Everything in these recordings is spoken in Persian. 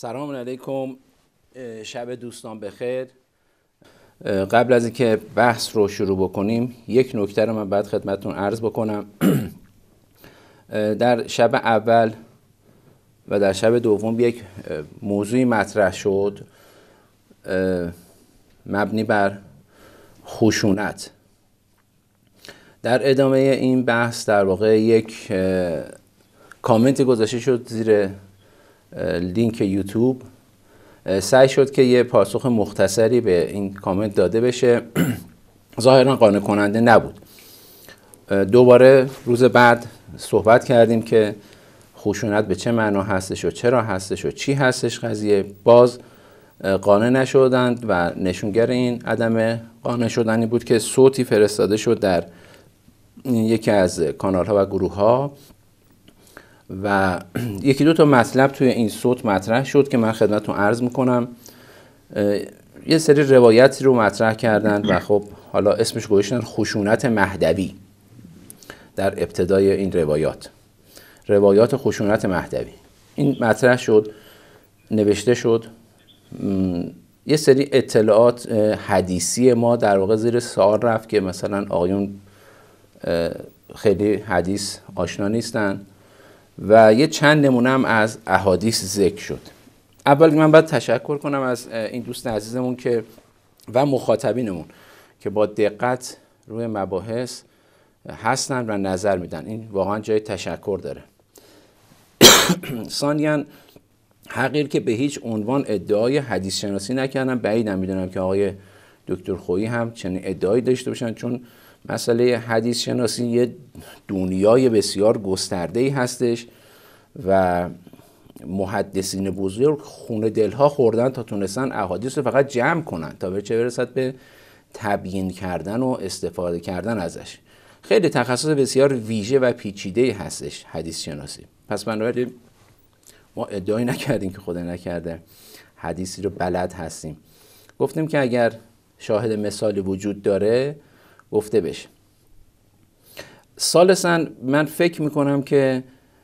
سلام علیکم شب دوستان بخیر قبل از اینکه بحث رو شروع بکنیم یک نکته رو من بعد خدمتتون عرض بکنم در شب اول و در شب دوم یک موضوعی مطرح شد مبنی بر خشونت در ادامه این بحث در واقع یک کامنتی گذاشته شد زیر لینک یوتیوب سعی شد که یه پاسخ مختصری به این کامنت داده بشه ظاهرا قانع کننده نبود دوباره روز بعد صحبت کردیم که خشونت به چه معنا هستش و چرا هستش و چی هستش قضیه باز قانع نشدند و نشونگر این عدم قانع شدنی بود که صوتی فرستاده شد در یکی از کانال ها و گروه ها و یکی دو تا مطلب توی این صوت مطرح شد که من خدمتتون عرض میکنم یه سری روایتی رو مطرح کردن و خب حالا اسمش گذاشتن خشونت مهدوی در ابتدای این روایات روایات خشونت مهدوی این مطرح شد نوشته شد یه سری اطلاعات حدیثی ما در واقع زیر سوال رفت که مثلا آقایون خیلی حدیث آشنا نیستن و یه چند نمونه هم از احادیث ذکر شد اول من باید تشکر کنم از این دوست عزیزمون که و مخاطبینمون که با دقت روی مباحث هستن و نظر میدن این واقعا جای تشکر داره ثانیا حقیر که به هیچ عنوان ادعای حدیث شناسی نکردم بعید میدونم که آقای دکتر خویی هم چنین ادعایی داشته باشن چون مسئله حدیث شناسی یه دنیای بسیار گسترده ای هستش و محدثین بزرگ خونه دلها خوردن تا تونستن احادیث رو فقط جمع کنن تا به چه برسد به تبیین کردن و استفاده کردن ازش خیلی تخصص بسیار ویژه و پیچیده هستش حدیث شناسی پس بنابراین ما ادعای نکردیم که خدا نکرده حدیثی رو بلد هستیم گفتیم که اگر شاهد مثالی وجود داره گفته بشه سالسن من فکر میکنم که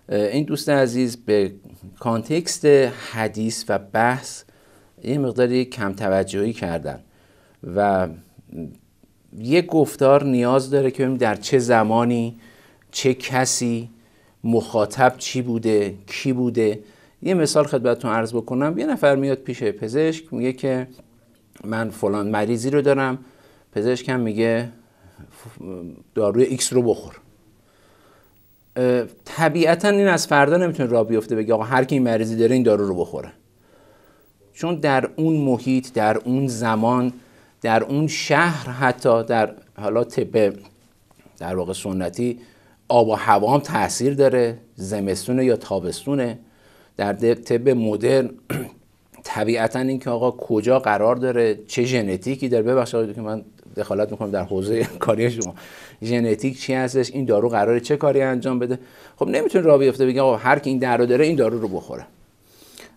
این دوست عزیز به کانتکست حدیث و بحث یه مقداری کم توجهی کردن و یه گفتار نیاز داره که ببینیم در چه زمانی چه کسی مخاطب چی بوده کی بوده یه مثال خدمتتون عرض بکنم یه نفر میاد پیش پزشک میگه که من فلان مریضی رو دارم پزشکم میگه داروی ایکس رو بخور طبیعتا این از فردا نمیتونه را بیفته بگه آقا هر کی این مریضی داره این دارو رو بخوره چون در اون محیط در اون زمان در اون شهر حتی در حالا طب در واقع سنتی آب و هوا هم تاثیر داره زمستونه یا تابستونه در طب مدرن طبیعتا این که آقا کجا قرار داره چه ژنتیکی داره ببخشید که من دخالت میکنم در حوزه کاری شما ژنتیک چی هستش این دارو قراره چه کاری انجام بده خب نمیتونه راه بیفته بگه آقا هر کی این دارو داره این دارو رو بخوره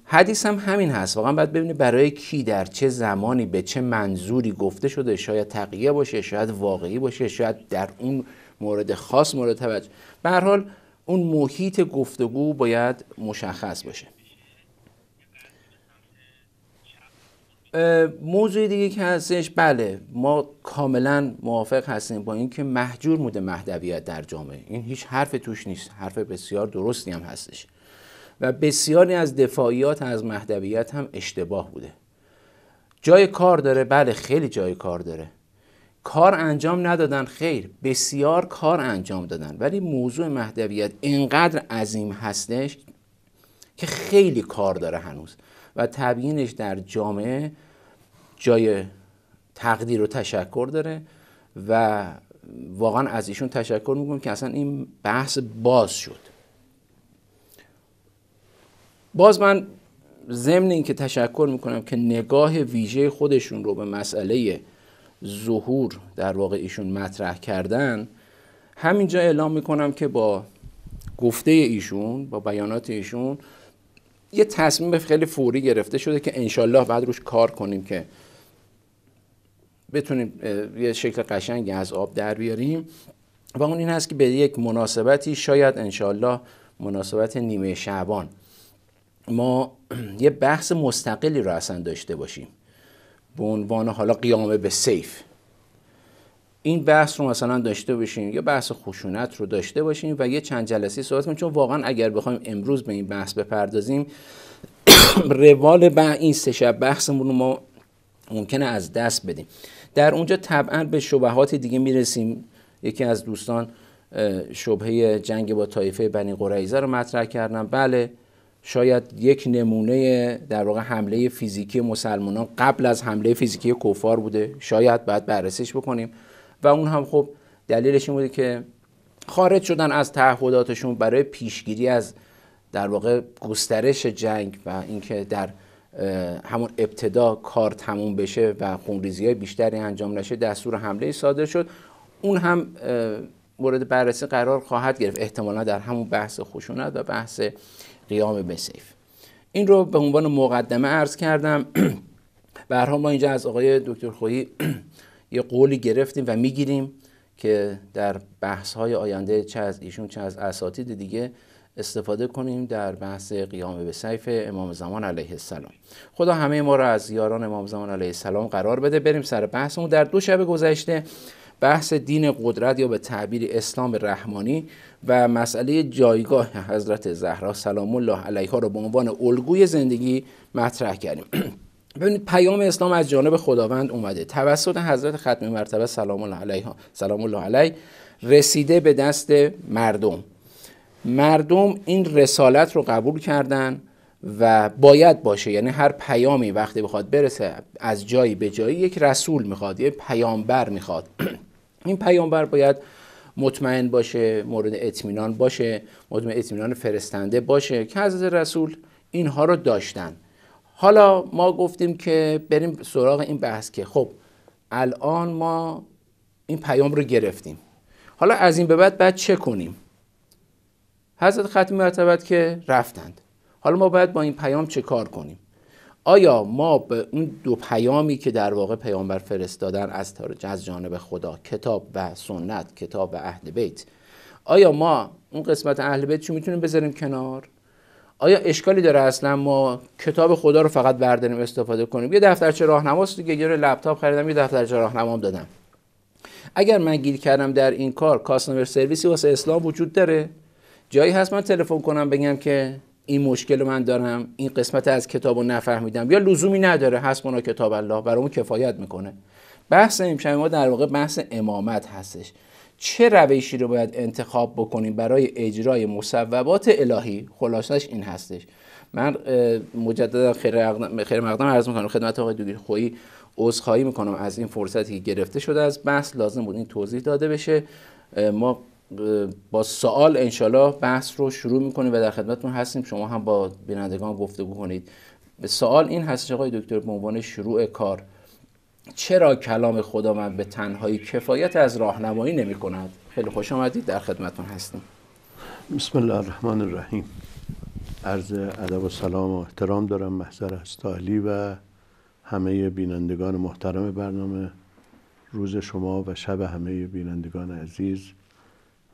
حدیث هم همین هست واقعا باید ببینید برای کی در چه زمانی به چه منظوری گفته شده شاید تقیه باشه شاید واقعی باشه شاید در اون مورد خاص مورد توجه به هر حال اون محیط گفتگو باید مشخص باشه موضوع دیگه که هستش بله ما کاملا موافق هستیم با اینکه محجور بوده مهدویت در جامعه این هیچ حرف توش نیست حرف بسیار درستی هم هستش و بسیاری از دفاعیات از مهدویت هم اشتباه بوده جای کار داره بله خیلی جای کار داره کار انجام ندادن خیر بسیار کار انجام دادن ولی موضوع مهدویت اینقدر عظیم هستش که خیلی کار داره هنوز و تبیینش در جامعه جای تقدیر و تشکر داره و واقعا از ایشون تشکر میکنم که اصلا این بحث باز شد باز من ضمن که تشکر میکنم که نگاه ویژه خودشون رو به مسئله ظهور در واقع ایشون مطرح کردن همینجا اعلام میکنم که با گفته ایشون با بیانات ایشون یه تصمیم خیلی فوری گرفته شده که انشالله بعد روش کار کنیم که بتونیم یه شکل قشنگی از آب در بیاریم و اون این هست که به یک مناسبتی شاید انشالله مناسبت نیمه شعبان ما یه بحث مستقلی رو اصلا داشته باشیم به عنوان حالا قیام به سیف این بحث رو مثلا داشته باشیم یا بحث خشونت رو داشته باشیم و یه چند جلسه صحبت کنیم چون واقعا اگر بخوایم امروز به این بحث بپردازیم روال به این سه شب بحثمون رو ما ممکنه از دست بدیم در اونجا طبعا به شبهات دیگه میرسیم یکی از دوستان شبهه جنگ با طایفه بنی قریزه رو مطرح کردن بله شاید یک نمونه در واقع حمله فیزیکی مسلمانان قبل از حمله فیزیکی کفار بوده شاید باید بررسیش بکنیم و اون هم خب دلیلش این بوده که خارج شدن از تعهداتشون برای پیشگیری از در واقع گسترش جنگ و اینکه در همون ابتدا کار تموم بشه و خونریزی های بیشتری انجام نشه دستور حمله صادر شد اون هم مورد بررسی قرار خواهد گرفت احتمالا در همون بحث خشونت و بحث قیام به این رو به عنوان مقدمه عرض کردم برها ما اینجا از آقای دکتر خویی یه قولی گرفتیم و میگیریم که در بحث های آینده چه از ایشون چه از اساتید دیگه استفاده کنیم در بحث قیام به سیف امام زمان علیه السلام خدا همه ما را از یاران امام زمان علیه السلام قرار بده بریم سر بحثمون در دو شب گذشته بحث دین قدرت یا به تعبیر اسلام رحمانی و مسئله جایگاه حضرت زهرا سلام الله علیها را به عنوان الگوی زندگی مطرح کردیم ببینید پیام اسلام از جانب خداوند اومده توسط حضرت ختم مرتبه سلام الله سلام الله علیه رسیده به دست مردم مردم این رسالت رو قبول کردن و باید باشه یعنی هر پیامی وقتی بخواد برسه از جایی به جایی یک رسول میخواد یک پیامبر میخواد این پیامبر باید مطمئن باشه مورد اطمینان باشه مورد اطمینان فرستنده باشه که حضرت رسول اینها رو داشتن حالا ما گفتیم که بریم سراغ این بحث که خب الان ما این پیام رو گرفتیم حالا از این به بعد بعد چه کنیم حضرت ختم مرتبت که رفتند حالا ما باید با این پیام چه کار کنیم آیا ما به اون دو پیامی که در واقع پیامبر فرستادن از از جانب خدا کتاب و سنت کتاب و اهل بیت آیا ما اون قسمت اهل بیت چی میتونیم بذاریم کنار آیا اشکالی داره اصلا ما کتاب خدا رو فقط برداریم استفاده کنیم یه دفترچه راهنماست دیگه یه لپتاپ خریدم یه دفترچه راهنمام دادم اگر من گیر کردم در این کار کاسنور سرویسی واسه اسلام وجود داره جایی هست من تلفن کنم بگم که این مشکل من دارم این قسمت از کتاب رو نفهمیدم یا لزومی نداره هست منا کتاب الله اون کفایت میکنه بحث امشب ما در واقع بحث امامت هستش چه روشی رو باید انتخاب بکنیم برای اجرای مصوبات الهی خلاصش این هستش من مجددا خیر مقدم عرض میکنم خدمت آقای دوگیر خویی عذرخواهی میکنم از این فرصتی که گرفته شده از بحث لازم بود این توضیح داده بشه ما با سوال انشالله بحث رو شروع میکنیم و در خدمتتون هستیم شما هم با بینندگان گفتگو کنید به سوال این هست آقای دکتر به عنوان شروع کار چرا کلام خدا من به تنهایی کفایت از راهنمایی نمی کند خیلی خوش آمدید در خدمتتون هستیم بسم الله الرحمن الرحیم عرض ادب و سلام و احترام دارم محضر استالی و همه بینندگان محترم برنامه روز شما و شب همه بینندگان عزیز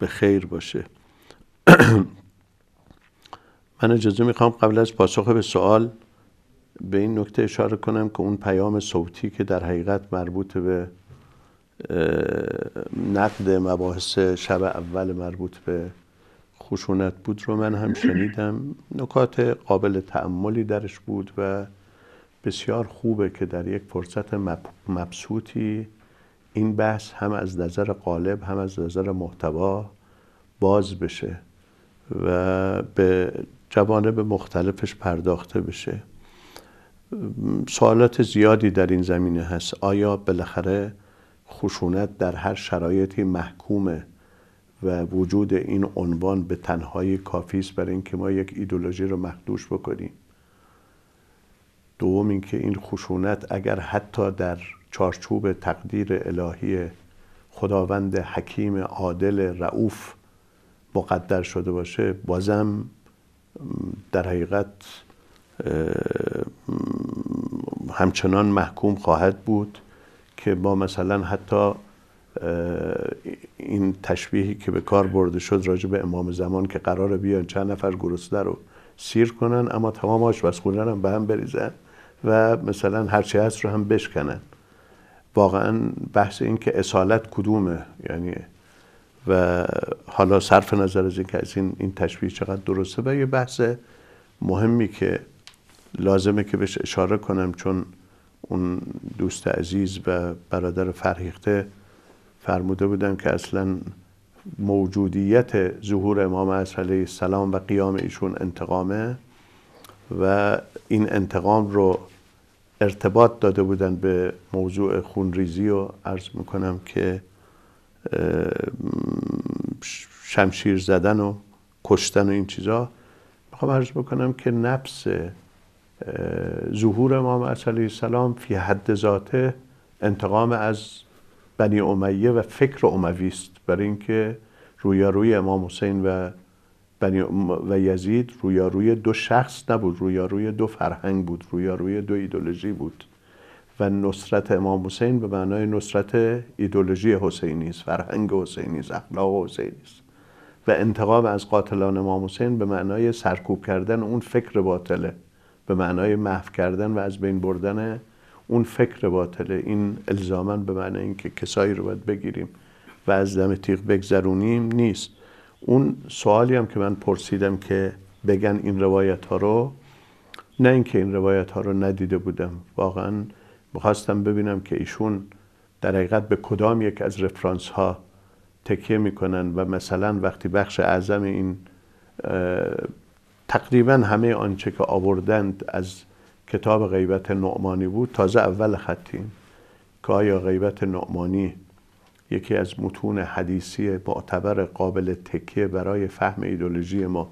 به خیر باشه من اجازه میخوام قبل از پاسخ به سوال به این نکته اشاره کنم که اون پیام صوتی که در حقیقت مربوط به نقد مباحث شب اول مربوط به خشونت بود رو من هم شنیدم نکات قابل تعملی درش بود و بسیار خوبه که در یک فرصت مبسوطی این بحث هم از نظر قالب هم از نظر محتوا باز بشه و به جوانب مختلفش پرداخته بشه سوالات زیادی در این زمینه هست آیا بالاخره خشونت در هر شرایطی محکومه و وجود این عنوان به تنهایی کافی است برای اینکه ما یک ایدولوژی رو مخدوش بکنیم دوم اینکه این خشونت اگر حتی در چارچوب تقدیر الهی خداوند حکیم عادل رعوف مقدر شده باشه بازم در حقیقت همچنان محکوم خواهد بود که با مثلا حتی این تشبیهی که به کار برده شد راجع به امام زمان که قرار بیان چند نفر گرسنه رو سیر کنن اما تمام آشپزخونه هم به هم بریزن و مثلا چی هست رو هم بشکنن واقعا بحث این که اصالت کدومه یعنی و حالا صرف نظر از اینکه از این این تشبیه چقدر درسته و یه بحث مهمی که لازمه که بهش اشاره کنم چون اون دوست عزیز و برادر فرهیخته فرموده بودن که اصلا موجودیت ظهور امام عصر علیه السلام و قیام ایشون انتقامه و این انتقام رو ارتباط داده بودن به موضوع خونریزی و عرض میکنم که شمشیر زدن و کشتن و این چیزا میخوام عرض بکنم که نفس ظهور امام علیه السلام فی حد ذاته انتقام از بنی امیه و فکر اموی است برای اینکه رویاروی امام حسین و بنی و یزید رویاروی دو شخص نبود رویاروی دو فرهنگ بود رویاروی دو ایدولوژی بود و نصرت امام حسین به معنای نصرت ایدولوژی حسینی است فرهنگ حسینی است اخلاق حسینی است و انتقام از قاتلان امام حسین به معنای سرکوب کردن اون فکر باطله به معنای محو کردن و از بین بردن اون فکر باطله این الزاما به معنای اینکه کسایی رو باید بگیریم و از دم تیغ بگذرونیم نیست اون سوالی هم که من پرسیدم که بگن این روایت ها رو نه اینکه این روایت ها رو ندیده بودم واقعا میخواستم ببینم که ایشون در حقیقت به کدام یک از رفرانس ها تکیه میکنن و مثلا وقتی بخش اعظم این تقریبا همه آنچه که آوردند از کتاب غیبت نعمانی بود تازه اول خطیم که آیا غیبت نعمانی یکی از متون حدیثی معتبر قابل تکیه برای فهم ایدولوژی ما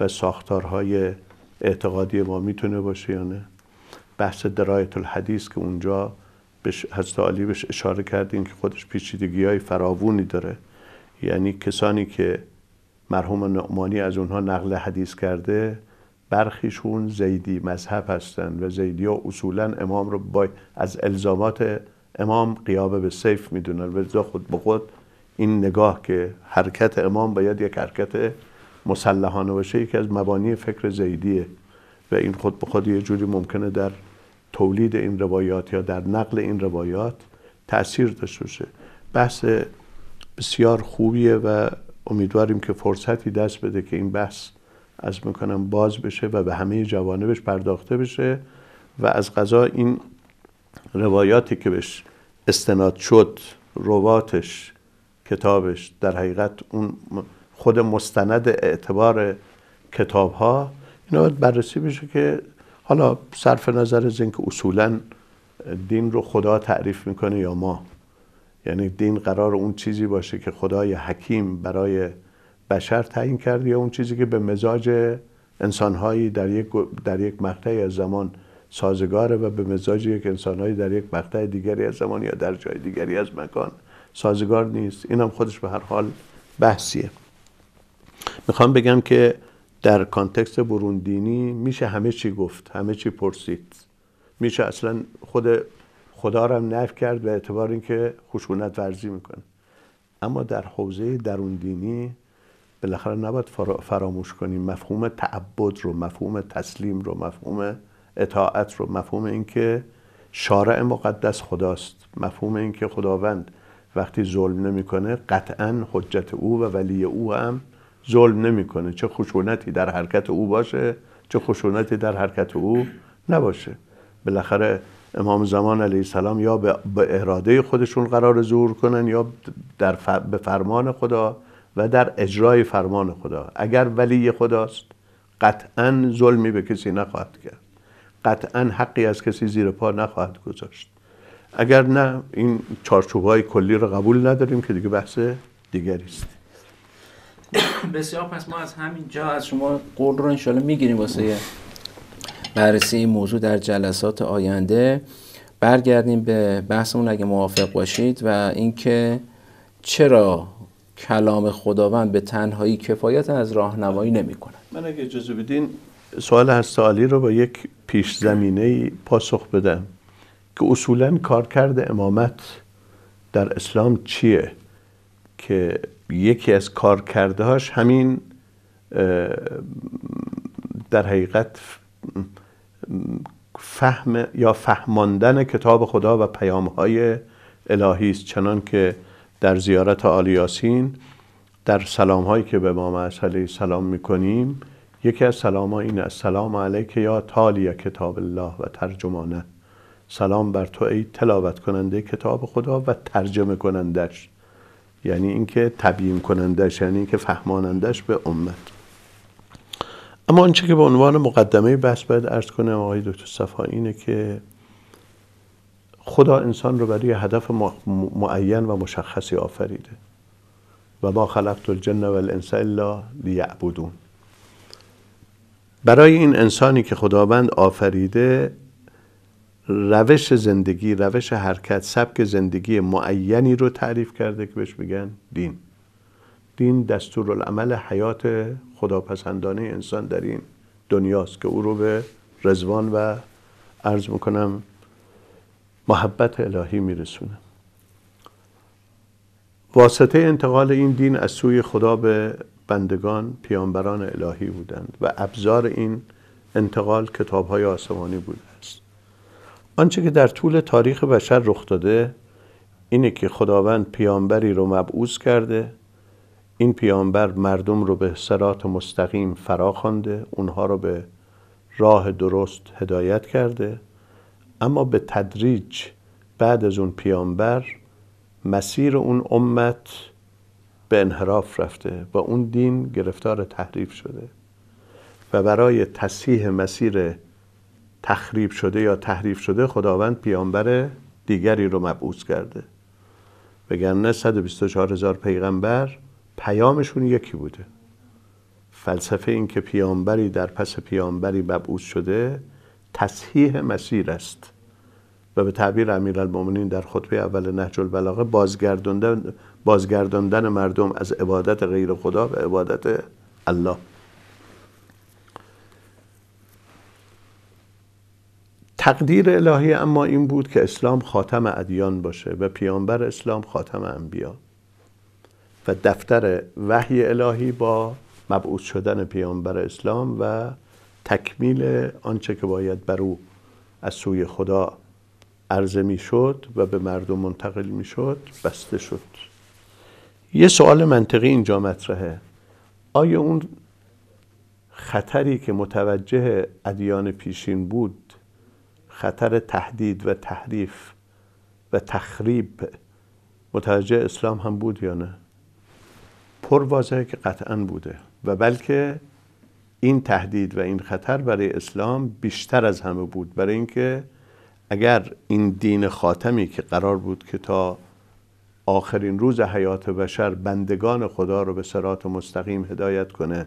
و ساختارهای اعتقادی ما میتونه باشه یا نه بحث درایت الحدیث که اونجا حضرت علی بهش اشاره کردیم که خودش پیچیدگی های فراوونی داره یعنی کسانی که مرحوم نعمانی از اونها نقل حدیث کرده برخیشون زیدی مذهب هستند و زیدی ها اصولا امام رو با از الزامات امام قیابه به سیف میدونن و خود به خود این نگاه که حرکت امام باید یک حرکت مسلحانه باشه یکی از مبانی فکر زیدیه و این خود به خود یه جوری ممکنه در تولید این روایات یا در نقل این روایات تاثیر داشته باشه بحث بسیار خوبیه و امیدواریم که فرصتی دست بده که این بحث از میکنم باز بشه و به همه جوانبش پرداخته بشه و از قضا این روایاتی که بهش استناد شد رواتش کتابش در حقیقت اون خود مستند اعتبار کتاب ها اینا باید بررسی بشه که حالا صرف نظر از اینکه اصولا دین رو خدا تعریف میکنه یا ما یعنی دین قرار اون چیزی باشه که خدای حکیم برای بشر تعیین کرد یا اون چیزی که به مزاج انسانهایی در یک, در یک مقطعی از زمان سازگاره و به مزاج یک انسانهایی در یک مقطع دیگری از زمان یا در جای دیگری از مکان سازگار نیست این هم خودش به هر حال بحثیه میخوام بگم که در کانتکست بروندینی میشه همه چی گفت همه چی پرسید میشه اصلا خود خدا رو نف کرد به اعتبار اینکه خشونت ورزی میکنه اما در حوزه درون دینی بالاخره نباید فراموش کنیم مفهوم تعبد رو مفهوم تسلیم رو مفهوم اطاعت رو مفهوم اینکه شارع مقدس خداست مفهوم اینکه خداوند وقتی ظلم نمیکنه قطعا حجت او و ولی او هم ظلم نمیکنه چه خشونتی در حرکت او باشه چه خشونتی در حرکت او نباشه بالاخره امام زمان علیه السلام یا به اراده خودشون قرار زور کنن یا در به فرمان خدا و در اجرای فرمان خدا اگر ولی خداست قطعا ظلمی به کسی نخواهد کرد قطعا حقی از کسی زیر پا نخواهد گذاشت اگر نه این چارچوبهای کلی رو قبول نداریم که دیگه بحث دیگری است بسیار پس ما از همین جا از شما قول رو انشالله میگیریم واسه بررسی این موضوع در جلسات آینده برگردیم به بحثمون اگه موافق باشید و اینکه چرا کلام خداوند به تنهایی کفایت از راهنمایی نمیکنه من اگه اجازه بدین سوال هر سوالی رو با یک پیش زمینه پاسخ بدم که اصولا کارکرد امامت در اسلام چیه که یکی از کارکردهاش همین در حقیقت فهم یا فهماندن کتاب خدا و پیامهای الهی است چنان که در زیارت آل یاسین در سلام هایی که به امام علیه السلام میکنیم یکی از سلام ها این است سلام علیک یا تالی کتاب الله و ترجمانه سلام بر تو ای تلاوت کننده کتاب خدا و ترجمه کنندش یعنی اینکه تبیین کنندش یعنی اینکه فهمانندش به امت اما آنچه که به عنوان مقدمه بحث باید ارز کنم آقای دکتر صفا اینه که خدا انسان رو برای هدف معین و مشخصی آفریده و ما خلقت الجن و الانس الا لیعبدون برای این انسانی که خداوند آفریده روش زندگی روش حرکت سبک زندگی معینی رو تعریف کرده که بهش میگن دین دین دستورالعمل حیات خداپسندانه انسان در این دنیاست که او رو به رزوان و عرض میکنم محبت الهی میرسونه واسطه انتقال این دین از سوی خدا به بندگان پیامبران الهی بودند و ابزار این انتقال کتاب های آسمانی بوده است آنچه که در طول تاریخ بشر رخ داده اینه که خداوند پیامبری رو مبعوث کرده این پیامبر مردم رو به سرات مستقیم فرا خوانده اونها رو به راه درست هدایت کرده اما به تدریج بعد از اون پیامبر مسیر اون امت به انحراف رفته و اون دین گرفتار تحریف شده و برای تصحیح مسیر تخریب شده یا تحریف شده خداوند پیامبر دیگری رو مبعوث کرده وگرنه 124 هزار پیغمبر پیامشون یکی بوده فلسفه اینکه که پیامبری در پس پیامبری مبعوث شده تصحیح مسیر است و به تعبیر امیرالمؤمنین در خطبه اول نهج البلاغه بازگرداندن بازگرداندن مردم از عبادت غیر خدا به عبادت الله تقدیر الهی اما این بود که اسلام خاتم ادیان باشه و پیامبر اسلام خاتم انبیا و دفتر وحی الهی با مبعوث شدن پیامبر اسلام و تکمیل آنچه که باید بر او از سوی خدا عرضه می شد و به مردم منتقل می بسته شد یه سوال منطقی اینجا مطرحه آیا اون خطری که متوجه ادیان پیشین بود خطر تهدید و تحریف و تخریب متوجه اسلام هم بود یا نه پر واضحه که قطعا بوده و بلکه این تهدید و این خطر برای اسلام بیشتر از همه بود برای اینکه اگر این دین خاتمی که قرار بود که تا آخرین روز حیات بشر بندگان خدا رو به سرات و مستقیم هدایت کنه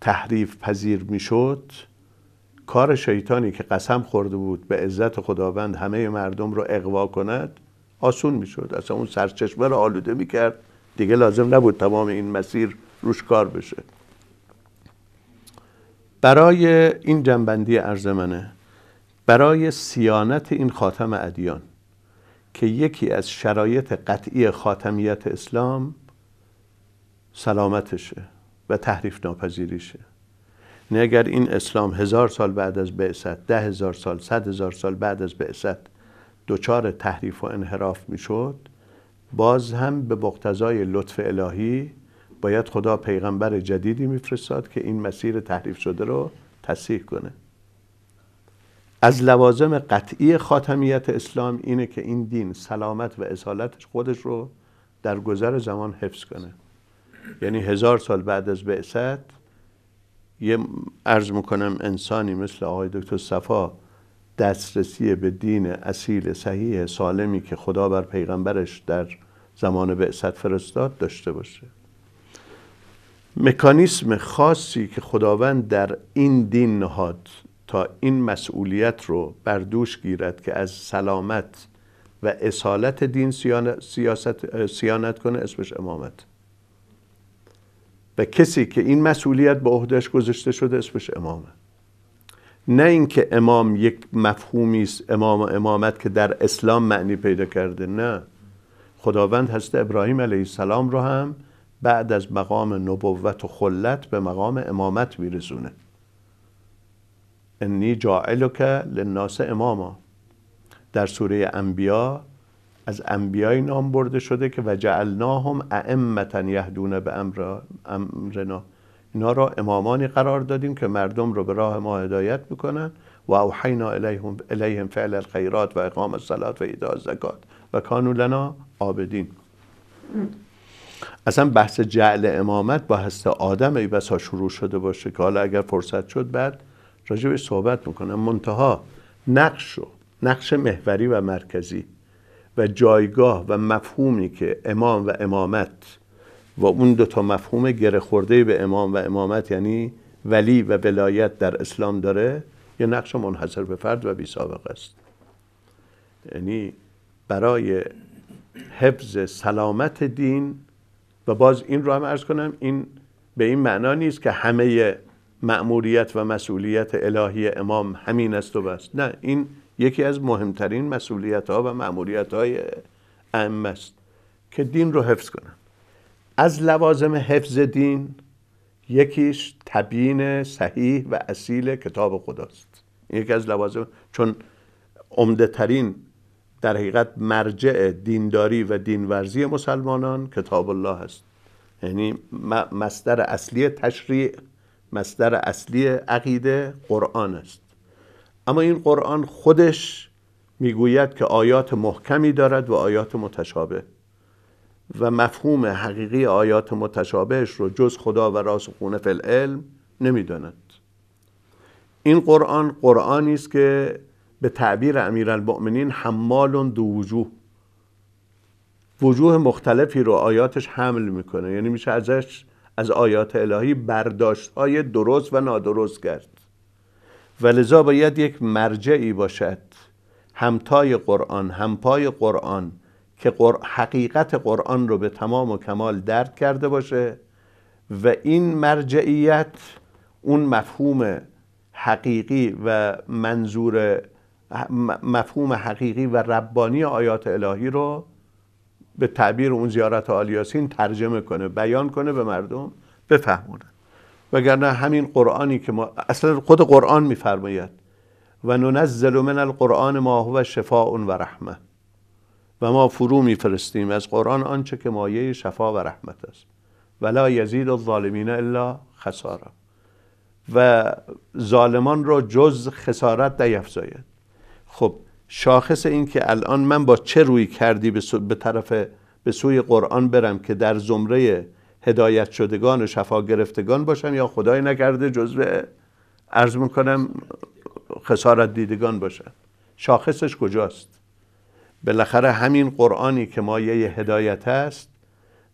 تحریف پذیر میشد کار شیطانی که قسم خورده بود به عزت خداوند همه مردم رو اقوا کند آسون میشد اصلا اون سرچشمه رو آلوده میکرد دیگه لازم نبود تمام این مسیر روش کار بشه برای این جنبندی عرض منه برای سیانت این خاتم ادیان که یکی از شرایط قطعی خاتمیت اسلام سلامتشه و تحریف ناپذیریشه اگر این اسلام هزار سال بعد از بعثت ده هزار سال صد هزار سال بعد از بعثت دچار تحریف و انحراف میشد باز هم به مقتضای لطف الهی باید خدا پیغمبر جدیدی میفرستاد که این مسیر تحریف شده رو تصحیح کنه از لوازم قطعی خاتمیت اسلام اینه که این دین سلامت و اصالتش خودش رو در گذر زمان حفظ کنه یعنی هزار سال بعد از بعثت یه ارز میکنم انسانی مثل آقای دکتر صفا دسترسی به دین اصیل صحیح سالمی که خدا بر پیغمبرش در زمان بعثت فرستاد داشته باشه مکانیسم خاصی که خداوند در این دین نهاد تا این مسئولیت رو بر دوش گیرد که از سلامت و اصالت دین سیانت, سیاست، سیانت کنه اسمش امامت و کسی که این مسئولیت به عهدهش گذاشته شده اسمش امامه نه اینکه امام یک مفهومی است امام و امامت که در اسلام معنی پیدا کرده نه خداوند حضرت ابراهیم علیه السلام رو هم بعد از مقام نبوت و خلت به مقام امامت میرسونه انی جاعلک للناس اماما در سوره انبیا از انبیای نام برده شده که و جعلناهم ائمه یهدون به امرنا اینا را امامانی قرار دادیم که مردم رو به راه ما هدایت میکنن و اوحینا الیهم الیهم فعل الخیرات و اقام الصلات و ایتاء الزکات و کانو لنا عابدین اصلا بحث جعل امامت با هست آدم ای بسا شروع شده باشه که حالا اگر فرصت شد بعد راجبش صحبت میکنم منتها نقش نقش محوری و مرکزی و جایگاه و مفهومی که امام و امامت و اون دو تا مفهوم گره خورده به امام و امامت یعنی ولی و ولایت در اسلام داره یه نقش منحصر به فرد و بی سابق است یعنی برای حفظ سلامت دین و باز این رو هم ارز کنم این به این معنا نیست که همه مأموریت و مسئولیت الهی امام همین است و بست نه این یکی از مهمترین مسئولیت ها و معمولیت های اهم است که دین رو حفظ کنن از لوازم حفظ دین یکیش تبیین صحیح و اصیل کتاب خداست یکی از لوازم چون عمده ترین در حقیقت مرجع دینداری و دینورزی مسلمانان کتاب الله است یعنی مصدر اصلی تشریع مصدر اصلی عقیده قرآن است اما این قرآن خودش میگوید که آیات محکمی دارد و آیات متشابه و مفهوم حقیقی آیات متشابهش رو جز خدا و راسخون فی العلم نمیداند این قرآن قرآنی است که به تعبیر امیرالمؤمنین حمال دو وجوه وجوه مختلفی رو آیاتش حمل میکنه یعنی میشه ازش از آیات الهی برداشت های درست و نادرست کرد و باید یک مرجعی باشد همتای قرآن همپای قرآن که حقیقت قرآن رو به تمام و کمال درک کرده باشه و این مرجعیت اون مفهوم حقیقی و منظور مفهوم حقیقی و ربانی آیات الهی رو به تعبیر اون زیارت آلیاسین ترجمه کنه بیان کنه به مردم بفهمونه وگرنه همین قرآنی که ما اصلا خود قرآن میفرماید و ننزل من القرآن ما هو شفاء و رحمه و ما فرو میفرستیم از قرآن آنچه که مایه شفا و رحمت است ولا یزید الظالمین الا خساره و ظالمان را جز خسارت نیفزاید خب شاخص این که الان من با چه روی کردی به, طرف به سوی قرآن برم که در زمره هدایت شدگان و شفا گرفتگان باشن یا خدای نکرده جزو ارز میکنم خسارت دیدگان باشن شاخصش کجاست بالاخره همین قرآنی که مایه هدایت است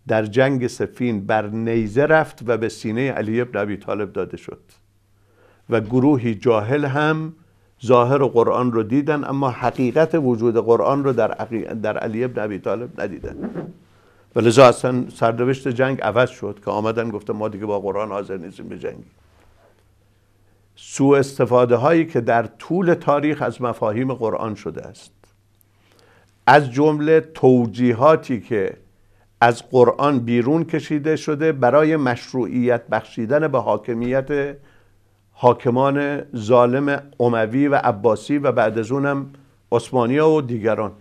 در جنگ سفین بر نیزه رفت و به سینه علی ابن ابی طالب داده شد و گروهی جاهل هم ظاهر قرآن رو دیدن اما حقیقت وجود قرآن رو در, عقی... در علی ابن ابی طالب ندیدن ولی اصلا سرنوشت جنگ عوض شد که آمدن گفته ما دیگه با قرآن حاضر نیستیم به جنگی سوء استفاده هایی که در طول تاریخ از مفاهیم قرآن شده است از جمله توجیهاتی که از قرآن بیرون کشیده شده برای مشروعیت بخشیدن به حاکمیت حاکمان ظالم عموی و عباسی و بعد از اونم عثمانی و دیگران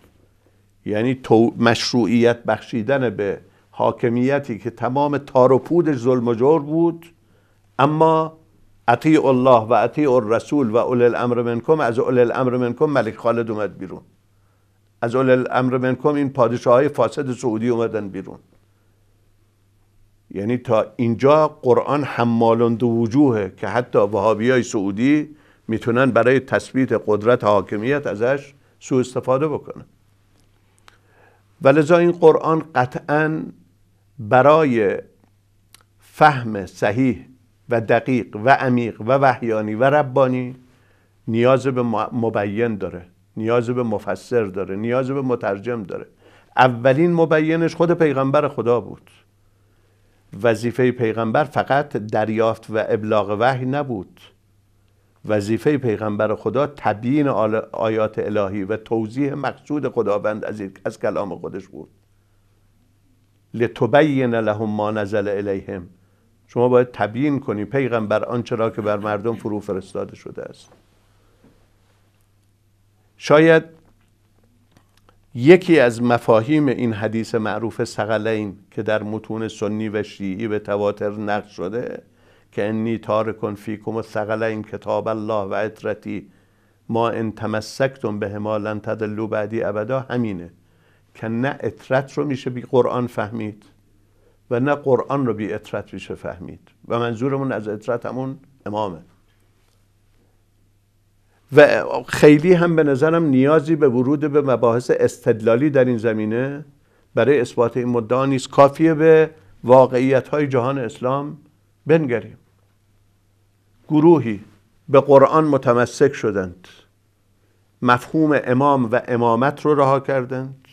یعنی مشروعیت بخشیدن به حاکمیتی که تمام تار و پودش ظلم و جور بود اما عطی الله و عطی الرسول و اول الامر منکم از اول الامر منکم ملک خالد اومد بیرون از اول الامر منکم این پادشاه های فاسد سعودی اومدن بیرون یعنی تا اینجا قرآن حمالان دو وجوهه که حتی وهابی های سعودی میتونن برای تثبیت قدرت حاکمیت ازش سوء استفاده بکنن ولذا این قرآن قطعا برای فهم صحیح و دقیق و عمیق و وحیانی و ربانی نیاز به مبین داره نیاز به مفسر داره نیاز به مترجم داره اولین مبینش خود پیغمبر خدا بود وظیفه پیغمبر فقط دریافت و ابلاغ وحی نبود وظیفه پیغمبر خدا تبیین آیات الهی و توضیح مقصود خداوند از, از کلام خودش بود لتبین لهم ما نزل الیهم شما باید تبیین کنی پیغمبر آنچه را که بر مردم فرو فرستاده شده است شاید یکی از مفاهیم این حدیث معروف سقلین که در متون سنی و شیعی به تواتر نقل شده که انی تارکن فیکم این کتاب الله و عطرتی ما ان تمسکتم به ما لن تدلو بعدی ابدا همینه که نه اطرت رو میشه بی قرآن فهمید و نه قرآن رو بی اطرت میشه فهمید و منظورمون از اطرت همون امامه و خیلی هم به نظرم نیازی به ورود به مباحث استدلالی در این زمینه برای اثبات این مدعا نیست کافیه به واقعیت های جهان اسلام بنگریم گروهی به قرآن متمسک شدند مفهوم امام و امامت رو رها کردند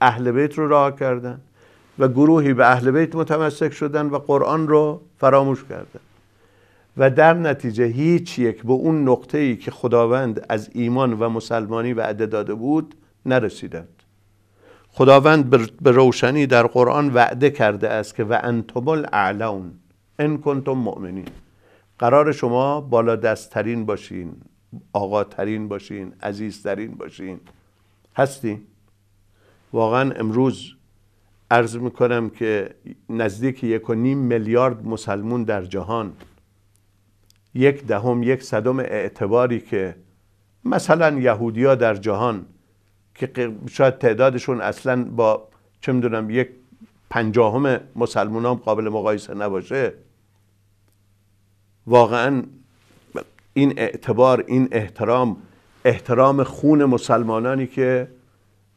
اهل بیت رو رها کردند و گروهی به اهل بیت متمسک شدند و قرآن رو فراموش کردند و در نتیجه هیچ یک به اون نقطه ای که خداوند از ایمان و مسلمانی وعده داده بود نرسیدند خداوند به روشنی در قرآن وعده کرده است که و انتم الاعلون ان کنتم مؤمنین قرار شما بالا دستترین باشین ترین باشین عزیزترین باشین هستی واقعا امروز عرض میکنم که نزدیک یک و نیم میلیارد مسلمون در جهان یک دهم ده یک صدم اعتباری که مثلا یهودیا در جهان که شاید تعدادشون اصلا با چه میدونم یک پنجاهم مسلمان هم قابل مقایسه نباشه واقعا این اعتبار این احترام احترام خون مسلمانانی که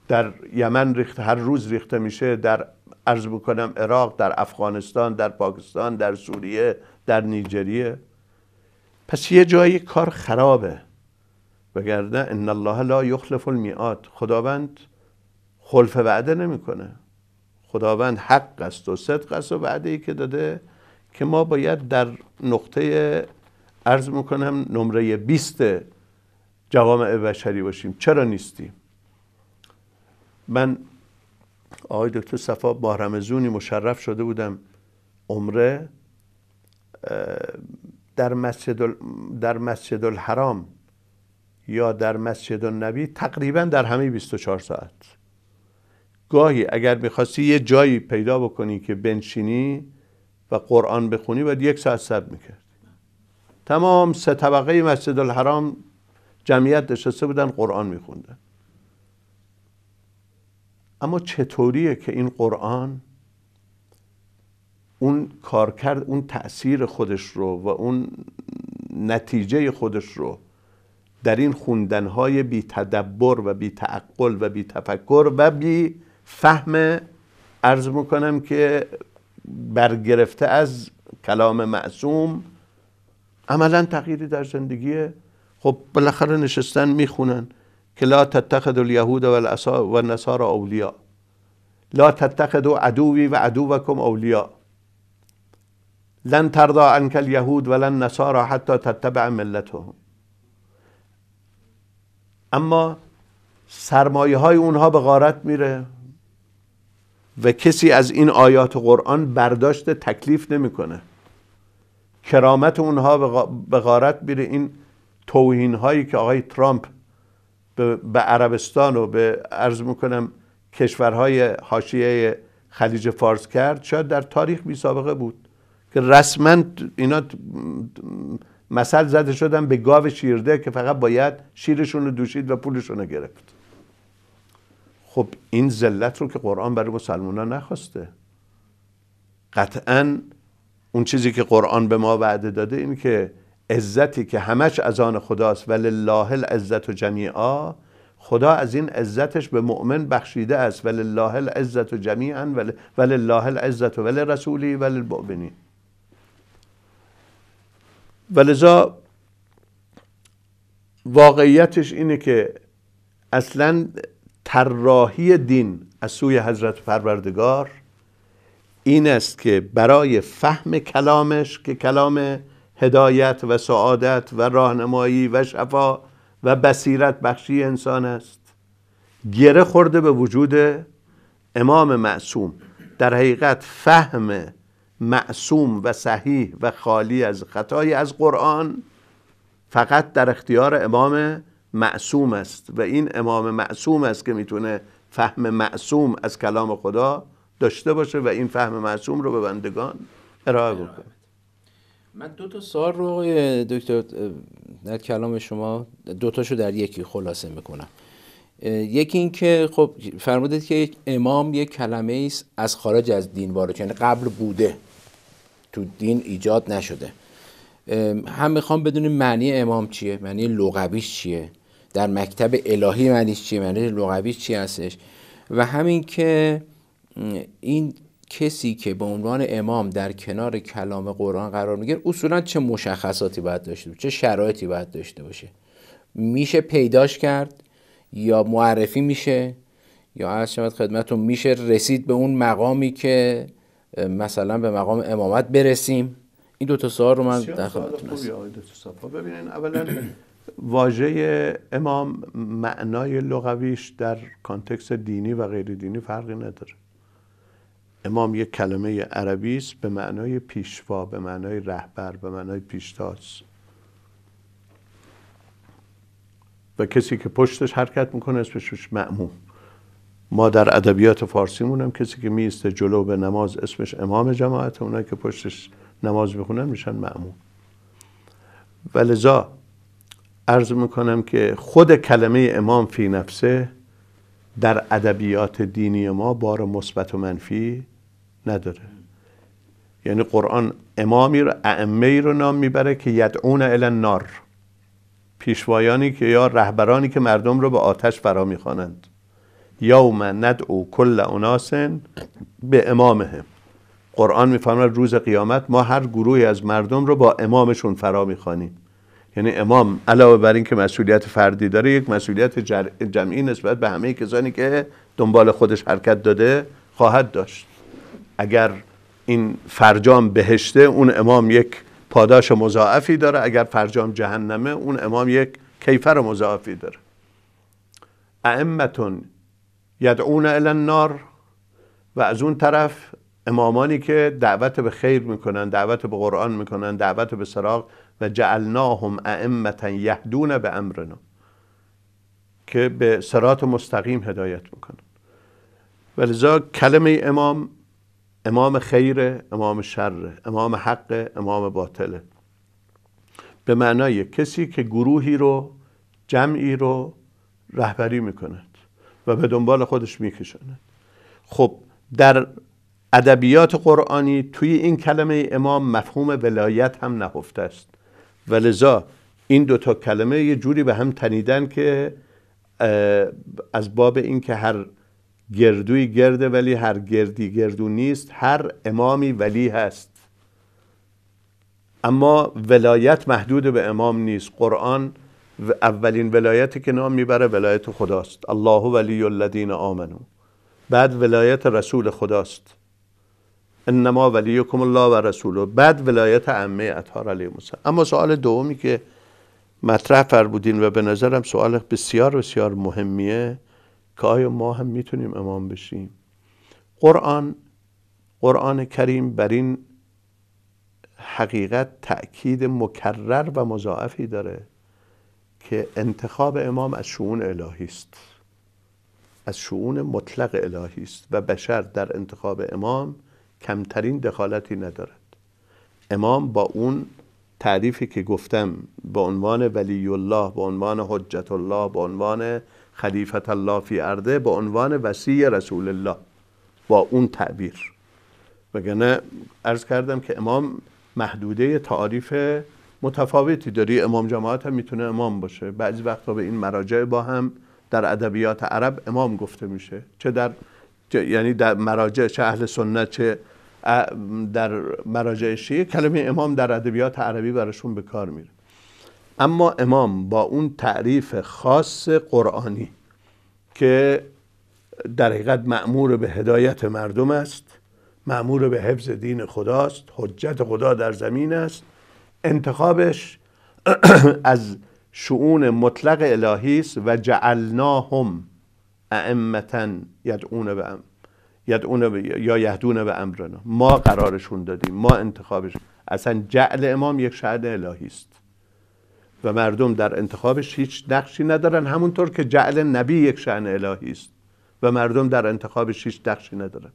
در یمن ریخته هر روز ریخته میشه در عرض بکنم عراق در افغانستان در پاکستان در سوریه در نیجریه پس یه جایی کار خرابه وگرنه ان الله لا یخلف المیعاد خداوند خلف وعده نمیکنه خداوند حق است و صدق است و وعده که داده که ما باید در نقطه ارز میکنم نمره 20 جوامع بشری باشیم چرا نیستیم من آقای دکتر صفا با مشرف شده بودم عمره در مسجد, در مسجد الحرام یا در مسجد النبی تقریبا در همه 24 ساعت گاهی اگر میخواستی یه جایی پیدا بکنی که بنشینی و قرآن بخونی باید یک ساعت صبر میکرد تمام سه طبقه مسجد الحرام جمعیت نشسته بودن قرآن میخوندن اما چطوریه که این قرآن اون کار کرد، اون تاثیر خودش رو و اون نتیجه خودش رو در این خوندنهای بی تدبر و بی تعقل و بی تفکر و بی فهم عرض میکنم که برگرفته از کلام معصوم عملا تغییری در زندگیه خب بالاخره نشستن میخونن که لا تتخذ الیهود و النصاری اولیاء لا تتخذوا عدوی و عدوکم اولیاء لن ترضا الیهود الیهود ولن نصاری حتی تتبع ملتهم اما سرمایه های اونها به غارت میره و کسی از این آیات قرآن برداشت تکلیف نمیکنه کرامت اونها به غارت میره این توهین هایی که آقای ترامپ به عربستان و به عرض میکنم کشورهای حاشیه خلیج فارس کرد شاید در تاریخ بی سابقه بود که رسما اینا مثل زده شدن به گاو شیرده که فقط باید شیرشون رو دوشید و پولشون رو گرفت خب این ذلت رو که قرآن برای مسلمان نخواسته قطعا اون چیزی که قرآن به ما وعده داده این که عزتی که همش از آن خداست ولله العزت و جمیعا خدا از این عزتش به مؤمن بخشیده است ولله العزت و جمیعا ولله العزت و ولرسولی و ولذا واقعیتش اینه که اصلا طراحی دین از سوی حضرت پروردگار این است که برای فهم کلامش که کلام هدایت و سعادت و راهنمایی و شفا و بصیرت بخشی انسان است گره خورده به وجود امام معصوم در حقیقت فهم معصوم و صحیح و خالی از خطایی از قرآن فقط در اختیار امام معصوم است و این امام معصوم است که میتونه فهم معصوم از کلام خدا داشته باشه و این فهم معصوم رو به بندگان ارائه بکنه من دو تا سال رو دکتر در کلام شما دو تاشو در یکی خلاصه میکنم یکی این که خب فرمودید که امام یک کلمه است از خارج از دین وارد یعنی قبل بوده تو دین ایجاد نشده هم میخوام بدونیم معنی امام چیه معنی لغویش چیه در مکتب الهی معنیش چیه معنی لغویش چی هستش و همین که این کسی که به عنوان امام در کنار کلام قرآن قرار میگیره اصولا چه مشخصاتی باید داشته باشه چه شرایطی باید داشته باشه میشه پیداش کرد یا معرفی میشه یا از شود خدمتون میشه رسید به اون مقامی که مثلا به مقام امامت برسیم این دو تا سوال رو من در خدمتتون هستم ببینین اولا واژه امام معنای لغویش در کانتکست دینی و غیر دینی فرقی نداره امام یک کلمه عربی است به معنای پیشوا به معنای رهبر به معنای پیشتاز و کسی که پشتش حرکت میکنه اسمش معموم ما در ادبیات فارسیمون هم کسی که میسته جلو به نماز اسمش امام جماعت اونایی که پشتش نماز بخونن میشن معمون ولذا عرض میکنم که خود کلمه امام فی نفسه در ادبیات دینی ما بار مثبت و منفی نداره یعنی قرآن امامی رو ائمه رو نام میبره که یدعون ال نار پیشوایانی که یا رهبرانی که مردم رو به آتش فرا میخوانند یوم ندعو کل اناس به امامهم قرآن میفرماید روز قیامت ما هر گروهی از مردم رو با امامشون فرا میخوانیم یعنی امام علاوه بر اینکه مسئولیت فردی داره یک مسئولیت جمعی نسبت به همه کسانی که دنبال خودش حرکت داده خواهد داشت اگر این فرجام بهشته اون امام یک پاداش مضاعفی داره اگر فرجام جهنمه اون امام یک کیفر مضاعفی داره ائمتون یدعون الی النار و از اون طرف امامانی که دعوت به خیر میکنن دعوت به قرآن میکنن دعوت به سراغ و جعلناهم ائمه یهدون به امرنا که به سرات مستقیم هدایت میکنن ولذا کلمه امام امام خیره امام شره امام حق امام باطله به معنای کسی که گروهی رو جمعی رو رهبری میکند و به دنبال خودش میکشند خب در ادبیات قرآنی توی این کلمه امام مفهوم ولایت هم نهفته است و لذا این دوتا کلمه یه جوری به هم تنیدن که از باب اینکه هر گردوی گرده ولی هر گردی گردو نیست هر امامی ولی هست اما ولایت محدود به امام نیست قرآن اولین ولایتی که نام میبره ولایت خداست الله ولی الذین آمنو بعد ولایت رسول خداست انما ولیکم الله و رسوله بعد ولایت عمه اطهار علیه السلام اما سوال دومی که مطرح فر بودین و به نظرم سوال بسیار بسیار مهمیه که آیا ما هم میتونیم امام بشیم قرآن قرآن کریم بر این حقیقت تأکید مکرر و مضاعفی داره که انتخاب امام از شعون الهی از شعون مطلق الهی است و بشر در انتخاب امام کمترین دخالتی ندارد امام با اون تعریفی که گفتم به عنوان ولی الله به عنوان حجت الله به عنوان خلیفت الله فی ارده به عنوان وسیع رسول الله با اون تعبیر وگرنه ارز کردم که امام محدوده تعاریف متفاوتی داری امام جماعت هم میتونه امام باشه بعضی وقتا به این مراجع با هم در ادبیات عرب امام گفته میشه چه در یعنی در مراجع چه اهل سنت چه در مراجع شیعه کلمه امام در ادبیات عربی براشون به کار میره اما امام با اون تعریف خاص قرآنی که در حقیقت معمور به هدایت مردم است معمور به حفظ دین خداست حجت خدا در زمین است انتخابش از شعون مطلق الهی است و جعلناهم ائمتا یدعون به ام یدعون به یا یهدون به امرنا ما قرارشون دادیم ما انتخابش اصلا جعل امام یک شعن الهی است و مردم در انتخابش هیچ نقشی ندارن همونطور که جعل نبی یک شعن الهی است و مردم در انتخابش هیچ نقشی ندارن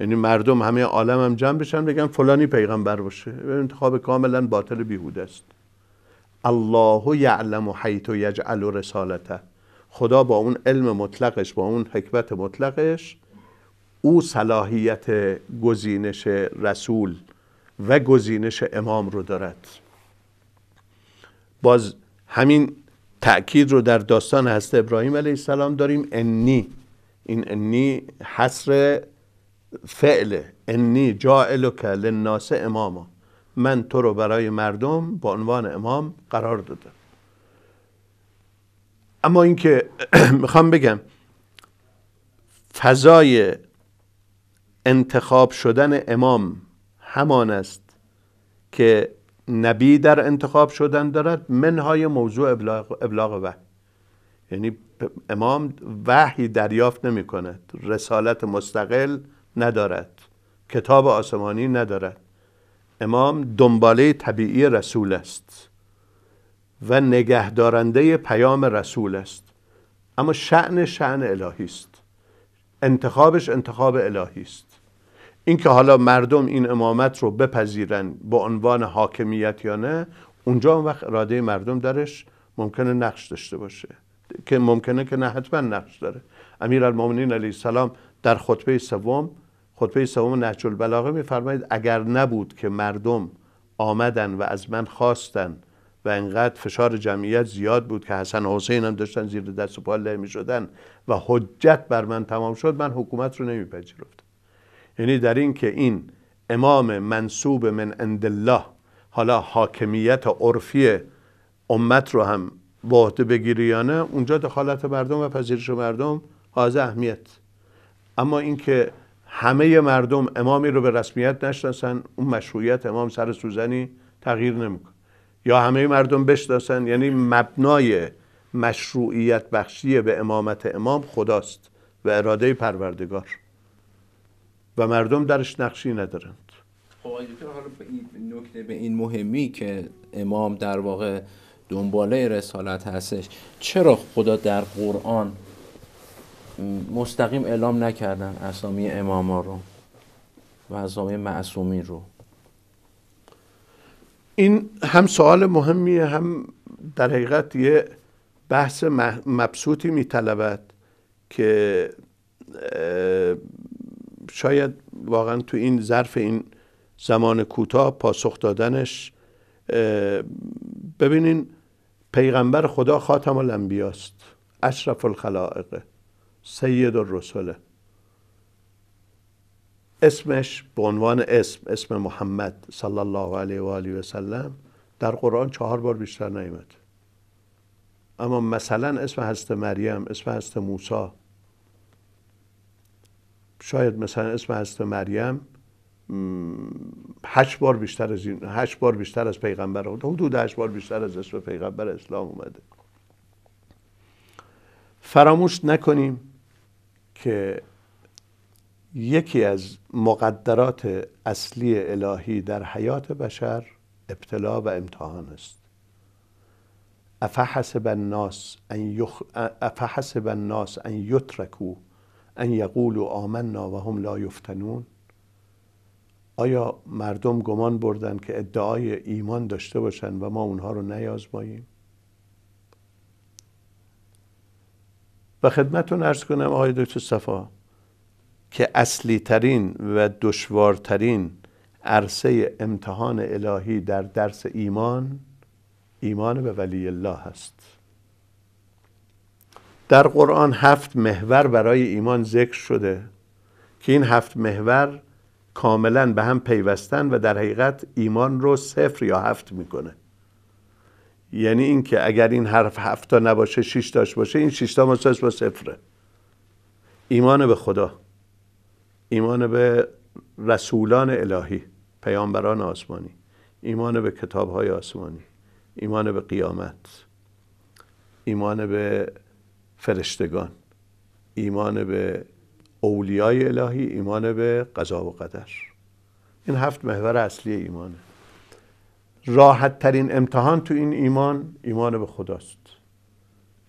یعنی مردم همه عالم هم جمع بشن بگن فلانی پیغمبر باشه انتخاب کاملا باطل بیهوده است الله یعلم حیث یجعل رسالته خدا با اون علم مطلقش با اون حکمت مطلقش او صلاحیت گزینش رسول و گزینش امام رو دارد باز همین تأکید رو در داستان حضرت ابراهیم علیه السلام داریم انی این انی حصر فعل انی جاعل که للناس اماما من تو رو برای مردم به عنوان امام قرار دادم اما اینکه میخوام بگم فضای انتخاب شدن امام همان است که نبی در انتخاب شدن دارد منهای موضوع ابلاغ, ابلاغ وحی یعنی امام وحی دریافت نمی کند رسالت مستقل ندارد کتاب آسمانی ندارد امام دنباله طبیعی رسول است و نگهدارنده پیام رسول است اما شعن شعن الهی است انتخابش انتخاب الهی است اینکه حالا مردم این امامت رو بپذیرن با عنوان حاکمیت یا نه اونجا اون وقت اراده مردم درش ممکنه نقش داشته باشه که ممکنه که نه حتما نقش داره امیر المومنین علیه السلام در خطبه سوم خطبه سوم نهج البلاغه میفرمایید اگر نبود که مردم آمدن و از من خواستن و انقدر فشار جمعیت زیاد بود که حسن حسین هم داشتن زیر دست و پا شدن و حجت بر من تمام شد من حکومت رو نمیپذیرفتم یعنی در این که این امام منصوب من عند الله حالا حاکمیت عرفی امت رو هم به عهده بگیری یا نه اونجا دخالت مردم و پذیرش مردم از اهمیت اما اینکه همه مردم امامی رو به رسمیت نشناسن اون مشروعیت امام سر سوزنی تغییر نمیکنه یا همه مردم بشناسن یعنی مبنای مشروعیت بخشی به امامت امام خداست و اراده پروردگار و مردم درش نقشی ندارند خب حالا این نکته به این مهمی که امام در واقع دنباله رسالت هستش چرا خدا در قرآن مستقیم اعلام نکردن اسامی اماما رو و اسامی معصومی رو این هم سوال مهمیه هم در حقیقت یه بحث مبسوطی میطلبد که شاید واقعا تو این ظرف این زمان کوتاه پاسخ دادنش ببینین پیغمبر خدا خاتم الانبیاست اشرف الخلائقه سید الرسله اسمش به عنوان اسم اسم محمد صلی الله علیه و آله و سلم در قرآن چهار بار بیشتر نیامد اما مثلا اسم حضرت مریم اسم حضرت موسی شاید مثلا اسم حضرت مریم هشت بار بیشتر از این هشت بار بیشتر از پیغمبر حدود هشت بار بیشتر از اسم پیغمبر اسلام اومده فراموش نکنیم که یکی از مقدرات اصلی الهی در حیات بشر ابتلا و امتحان است افحسب الناس ان یخ... افحسب الناس ان یترکو ان یقولوا آمنا و هم لا یفتنون آیا مردم گمان بردن که ادعای ایمان داشته باشند و ما اونها رو نیازماییم و خدمتون ارز کنم آقای دکتر صفا که اصلی ترین و دشوارترین عرصه امتحان الهی در درس ایمان ایمان به ولی الله است در قرآن هفت محور برای ایمان ذکر شده که این هفت محور کاملا به هم پیوستن و در حقیقت ایمان رو صفر یا هفت میکنه یعنی اینکه اگر این حرف هفتا نباشه شش باشه این شش تا با صفره ایمان به خدا ایمان به رسولان الهی پیامبران آسمانی ایمان به کتابهای آسمانی ایمان به قیامت ایمان به فرشتگان ایمان به اولیای الهی ایمان به قضا و قدر این هفت محور اصلی ایمانه راحت ترین امتحان تو این ایمان ایمان به خداست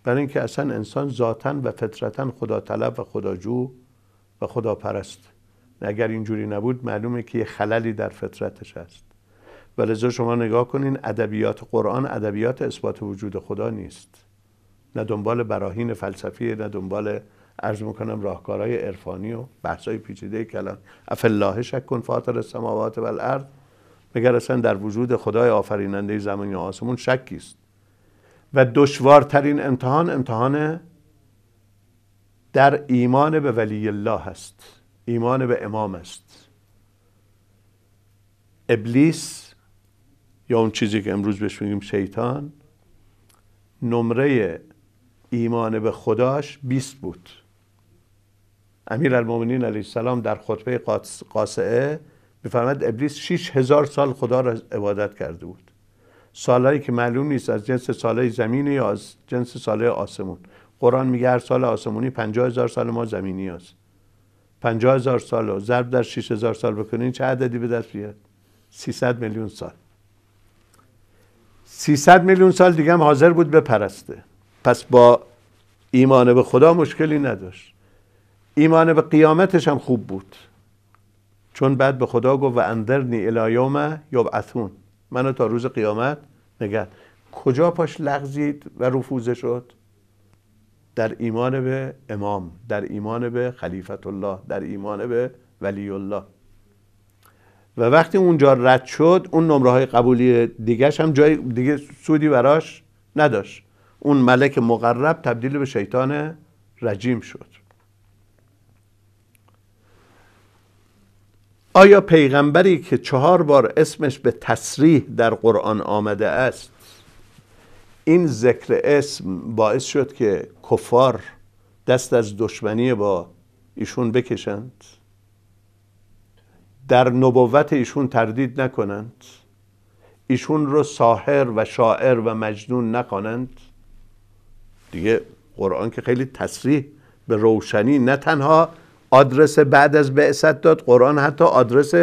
برای اینکه اصلا انسان ذاتا و فطرتا خدا طلب و خداجو و خدا پرست اگر اینجوری نبود معلومه که یه خللی در فطرتش هست ولذا شما نگاه کنین ادبیات قرآن ادبیات اثبات وجود خدا نیست نه دنبال براهین فلسفی نه دنبال عرض میکنم راهکارهای عرفانی و بحثای پیچیده کلام اف الله شک کن فاطر السماوات و الارض مگر اصلا در وجود خدای آفریننده زمین و آسمون شکی است و دشوارترین امتحان امتحان در ایمان به ولی الله هست ایمان به امام است ابلیس یا اون چیزی که امروز بهش میگیم شیطان نمره ایمان به خداش 20 بود امیر المومنین علیه السلام در خطبه قاسعه میفرمد ابلیس 6 هزار سال خدا را عبادت کرده بود سالهایی که معلوم نیست از جنس سالهای زمین یا از جنس سالهای آسمون قرآن میگه هر سال آسمونی 50 هزار سال ما زمینی است پنجاه هزار سال و ضرب در 6 هزار سال بکنین چه عددی به دست بیاد 300 میلیون سال 300 میلیون سال دیگه هم حاضر بود بپرسته پس با ایمان به خدا مشکلی نداشت ایمان به قیامتش هم خوب بود چون بعد به خدا گفت و اندرنی الیوم یبعثون منو تا روز قیامت نگه کجا پاش لغزید و رفوزه شد در ایمان به امام در ایمان به خلیفت الله در ایمان به ولی الله و وقتی اونجا رد شد اون نمره های قبولی دیگرش هم جای دیگه سودی براش نداشت اون ملک مقرب تبدیل به شیطان رجیم شد آیا پیغمبری که چهار بار اسمش به تصریح در قرآن آمده است این ذکر اسم باعث شد که کفار دست از دشمنی با ایشون بکشند در نبوت ایشون تردید نکنند ایشون رو ساحر و شاعر و مجنون نکنند دیگه قرآن که خیلی تصریح به روشنی نه تنها آدرس بعد از بعثت داد قرآن حتی آدرس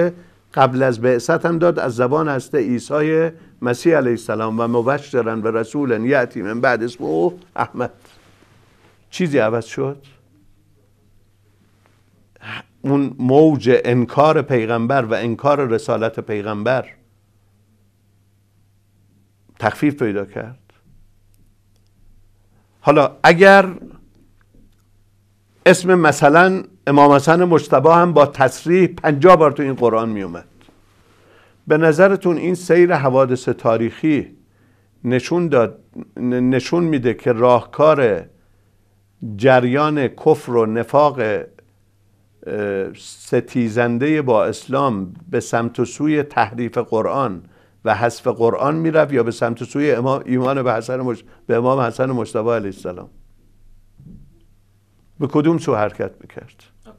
قبل از بعثت هم داد از زبان هسته ایسای. مسیح علیه السلام و مبشرن و رسولن یعتی من بعد اسم او احمد چیزی عوض شد اون موج انکار پیغمبر و انکار رسالت پیغمبر تخفیف پیدا کرد حالا اگر اسم مثلا امام حسن مشتبه هم با تصریح پنجاه بار تو این قرآن می اومد به نظرتون این سیر حوادث تاریخی نشون, داد، نشون میده که راهکار جریان کفر و نفاق ستیزنده با اسلام به سمت و سوی تحریف قرآن و حذف قرآن میرفت یا به سمت و سوی ایمان به, حسن به امام حسن مصطفی علیه السلام به کدوم سو حرکت میکرد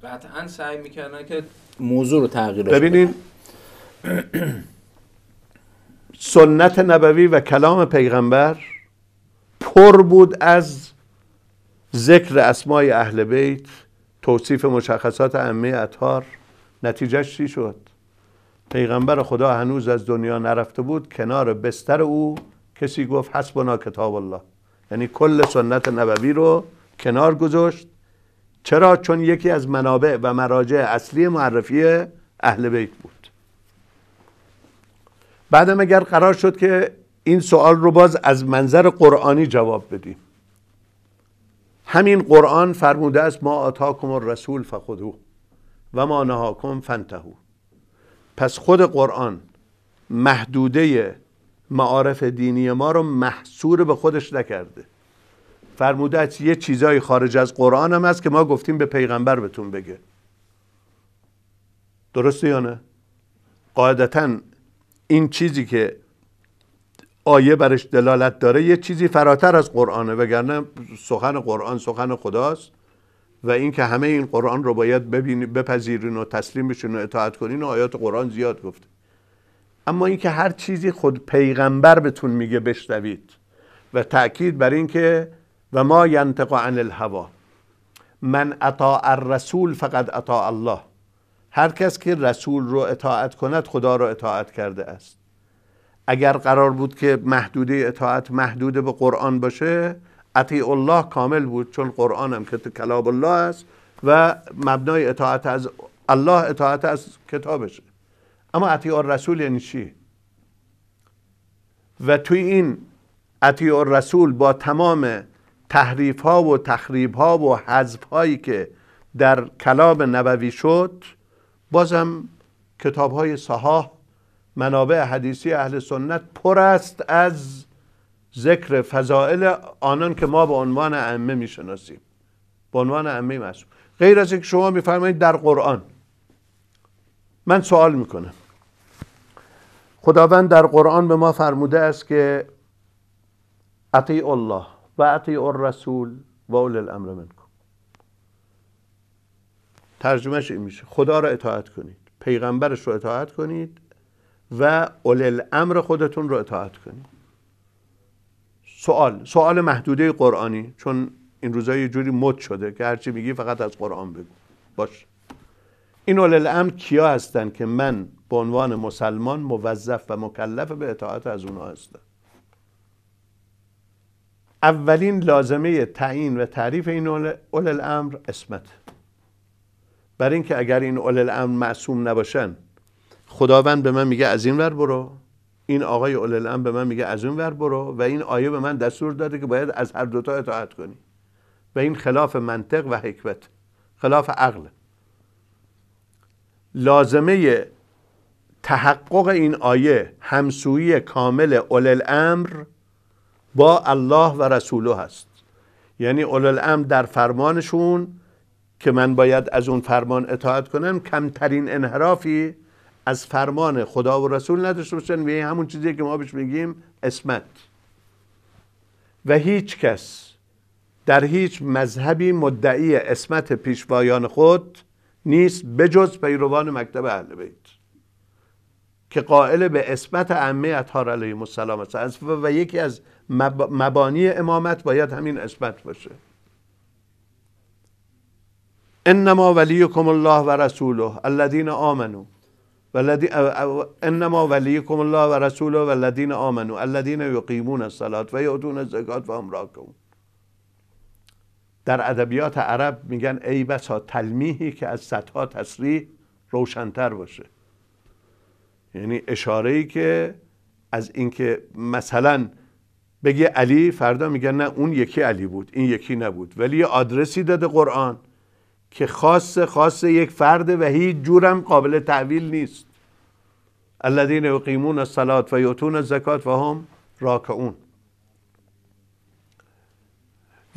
قطعا سعی میکردن که موضوع رو تغییر ببینین سنت نبوی و کلام پیغمبر پر بود از ذکر اسمای اهل بیت توصیف مشخصات ائمه اطهار نتیجهش چی شد پیغمبر خدا هنوز از دنیا نرفته بود کنار بستر او کسی گفت حسبنا کتاب الله یعنی کل سنت نبوی رو کنار گذاشت چرا چون یکی از منابع و مراجع اصلی معرفی اهل بیت بود بعدم اگر قرار شد که این سوال رو باز از منظر قرآنی جواب بدیم همین قرآن فرموده است ما آتاکم الرسول فخذوه و ما نهاکم فنتهو پس خود قرآن محدوده معارف دینی ما رو محصور به خودش نکرده فرموده است یه چیزایی خارج از قرآن هم است که ما گفتیم به پیغمبر بهتون بگه درسته یا نه این چیزی که آیه برش دلالت داره یه چیزی فراتر از قرآنه وگرنه سخن قرآن سخن خداست و اینکه همه این قرآن رو باید بپذیرین و تسلیم بشین و اطاعت کنین و آیات قرآن زیاد گفته اما اینکه هر چیزی خود پیغمبر بهتون میگه بشنوید و تاکید بر اینکه و ما ینتق عن الهوا من اطاع الرسول فقط اطاع الله هر کس که رسول رو اطاعت کند خدا را اطاعت کرده است اگر قرار بود که محدوده اطاعت محدود به قرآن باشه اطیع الله کامل بود چون قرآن هم که کلاب الله است و مبنای اطاعت از الله اطاعت از کتابشه اما اطیع الرسول یعنی چی و توی این اطیع الرسول با تمام تحریف ها و تخریب ها و حذف هایی که در کلام نبوی شد بازم کتاب های صحاح منابع حدیثی اهل سنت پر است از ذکر فضائل آنان که ما به عنوان ائمه میشناسیم به عنوان ائمه معصوم غیر از اینکه شما میفرمایید در قرآن من سوال میکنم خداوند در قرآن به ما فرموده است که اطیع الله و اطیع الرسول و اول الامر ترجمهش این میشه خدا را اطاعت کنید پیغمبرش رو اطاعت کنید و اول امر خودتون رو اطاعت کنید سوال سوال محدوده قرآنی چون این روزا یه جوری مد شده که هرچی میگی فقط از قرآن بگو باش این اول امر کیا هستن که من به عنوان مسلمان موظف و مکلف به اطاعت از اونها هستم اولین لازمه تعیین و تعریف این اول امر اسمته برای اینکه اگر این اول الامر معصوم نباشن خداوند به من میگه از این ور برو این آقای اول الامر به من میگه از اون ور برو و این آیه به من دستور داده که باید از هر دوتا اطاعت کنی و این خلاف منطق و حکمت خلاف عقل لازمه تحقق این آیه همسویی کامل اول الامر با الله و رسوله هست یعنی اول الامر در فرمانشون که من باید از اون فرمان اطاعت کنم کمترین انحرافی از فرمان خدا و رسول نداشته باشن و همون چیزی که ما بهش میگیم اسمت و هیچ کس در هیچ مذهبی مدعی اسمت پیشوایان خود نیست بجز پیروان مکتب اهل بیت که قائل به اسمت عمه اطهار علیه السلام است و یکی از مبانی امامت باید همین اسمت باشه انما ولیکم الله و رسوله الذین آمنوا انما ولیکم الله و رسوله و الذین يقيمون الذین یقیمون الصلاة و یعطون و در ادبیات عرب میگن ای بسا تلمیحی که از صدها تصریح روشنتر باشه یعنی اشاره ای که از اینکه مثلا بگی علی فردا میگن نه اون یکی علی بود این یکی نبود ولی یه آدرسی داده قرآن که خاص خاص یک فرد و هیچ جورم قابل تحویل نیست الذین یقیمون الصلاة و یؤتون الزکات و هم راکعون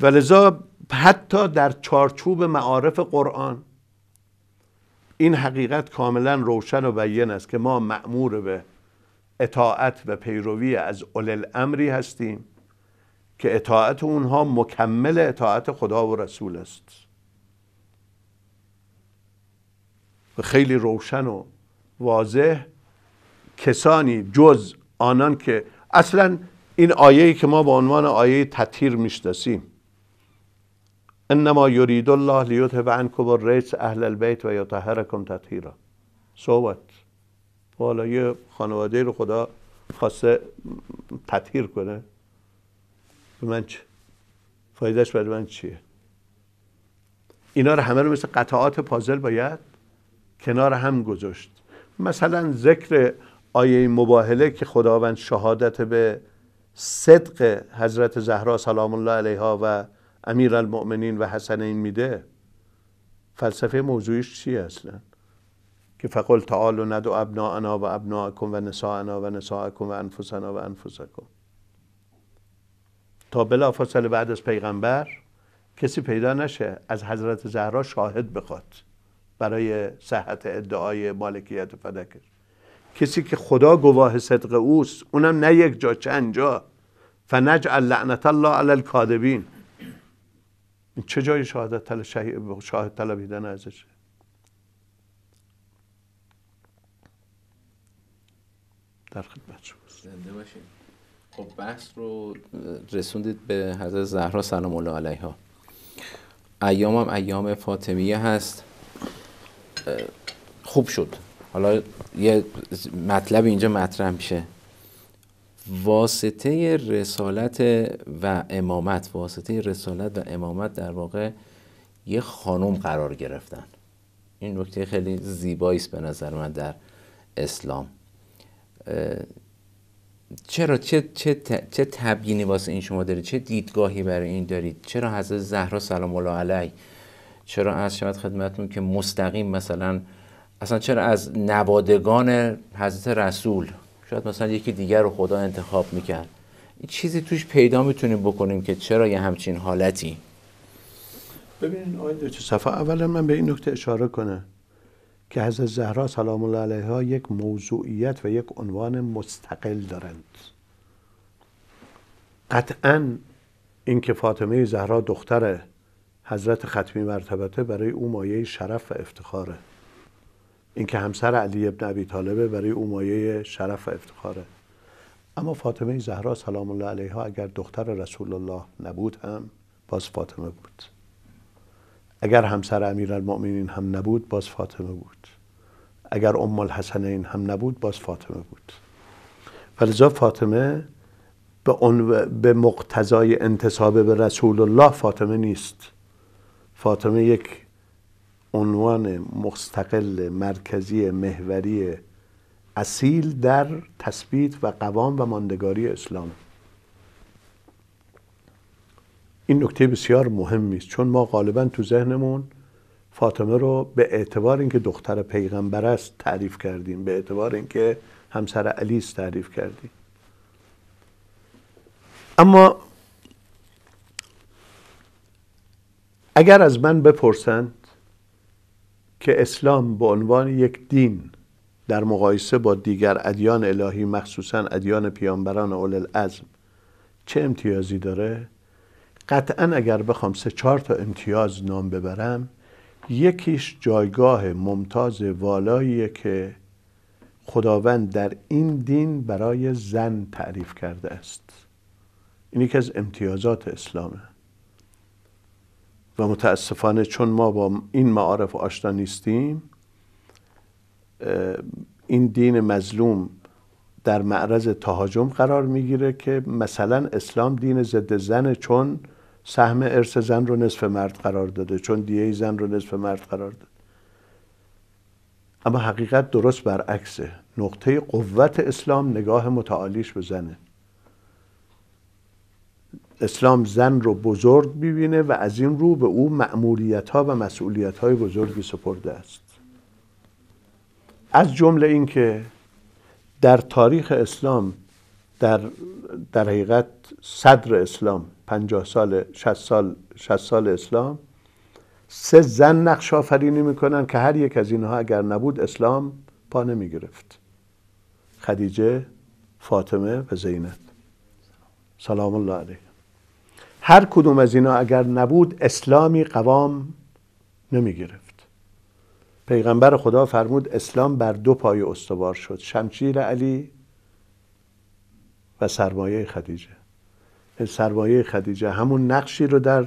ولذا حتی در چارچوب معارف قرآن این حقیقت کاملا روشن و بیان است که ما مأمور به اطاعت و پیروی از اول الامری هستیم که اطاعت اونها مکمل اطاعت خدا و رسول است و خیلی روشن و واضح کسانی جز آنان که اصلا این آیه که ما به عنوان آیه تطهیر میشناسیم انما یرید الله لیذهب عنکم الریس اهل البیت و یطهرکم تطهیرا صحبت حالا یه خانواده رو خدا خواسته تطهیر کنه به من چه فایدهش برای من چیه اینا رو همه رو مثل قطعات پازل باید کنار هم گذاشت مثلا ذکر آیه مباهله که خداوند شهادت به صدق حضرت زهرا سلام الله علیها و امیر المؤمنین و حسنین میده فلسفه موضوعیش چیه اصلا که فقل و ندو انا و ابناعکم و نساعنا و نساعکم و انفسنا و انفسکم تا فاصله بعد از پیغمبر کسی پیدا نشه از حضرت زهرا شاهد بخواد برای صحت ادعای مالکیت فدکش کسی که خدا گواه صدق اوست اونم نه یک جا چند جا فنج لعنت الله علی الکاذبین این چه جای شهادت طلب شاهد طلبیدن ازشه در خدمت شما خب بحث رو رسوندید به حضرت زهرا سلام الله علیها ایام هم ایام فاطمیه هست خوب شد حالا یه مطلب اینجا مطرح میشه واسطه رسالت و امامت واسطه رسالت و امامت در واقع یه خانم قرار گرفتن این نکته خیلی زیبایی است به نظر من در اسلام چرا چه چه چه تبیینی واسه این شما دارید چه دیدگاهی برای این دارید چرا حضرت زهرا سلام الله علیه چرا از شود خدمتون که مستقیم مثلا اصلا چرا از نوادگان حضرت رسول شاید مثلا یکی دیگر رو خدا انتخاب میکرد این چیزی توش پیدا میتونیم بکنیم که چرا یه همچین حالتی ببینین اول اولا من به این نکته اشاره کنم که حضرت زهرا سلام الله علیها یک موضوعیت و یک عنوان مستقل دارند قطعا اینکه فاطمه زهرا دختره حضرت ختمی مرتبته برای او مایه شرف و افتخاره اینکه همسر علی ابن ابی طالبه برای او مایه شرف و افتخاره اما فاطمه زهرا سلام الله علیها اگر دختر رسول الله نبود هم باز فاطمه بود اگر همسر امیرالمؤمنین هم نبود باز فاطمه بود اگر ام الحسنین هم نبود باز فاطمه بود ولذا فاطمه به, به مقتضای انتصاب به رسول الله فاطمه نیست فاطمه یک عنوان مستقل مرکزی محوری اصیل در تثبیت و قوام و ماندگاری اسلام این نکته بسیار مهمی است چون ما غالبا تو ذهنمون فاطمه رو به اعتبار اینکه دختر پیغمبر است تعریف کردیم به اعتبار اینکه همسر علی است تعریف کردیم اما اگر از من بپرسند که اسلام به عنوان یک دین در مقایسه با دیگر ادیان الهی مخصوصا ادیان پیامبران اول العزم چه امتیازی داره قطعا اگر بخوام سه چهار تا امتیاز نام ببرم یکیش جایگاه ممتاز والایی که خداوند در این دین برای زن تعریف کرده است این یکی از امتیازات اسلامه و متاسفانه چون ما با این معارف آشنا نیستیم این دین مظلوم در معرض تهاجم قرار میگیره که مثلا اسلام دین ضد زن چون سهم ارث زن رو نصف مرد قرار داده چون دیه زن رو نصف مرد قرار داده اما حقیقت درست برعکسه نقطه قوت اسلام نگاه متعالیش به زنه اسلام زن رو بزرگ ببینه و از این رو به او معمولیت ها و مسئولیت های بزرگی سپرده است از جمله اینکه در تاریخ اسلام در در حقیقت صدر اسلام 50 سال 60 سال 60 سال اسلام سه زن نقش آفرینی میکنن که هر یک از اینها اگر نبود اسلام پا نمی خدیجه فاطمه و زینب سلام الله علیه هر کدوم از اینا اگر نبود اسلامی قوام نمی گرفت پیغمبر خدا فرمود اسلام بر دو پای استوار شد شمشیر علی و سرمایه خدیجه یعنی سرمایه خدیجه همون نقشی رو در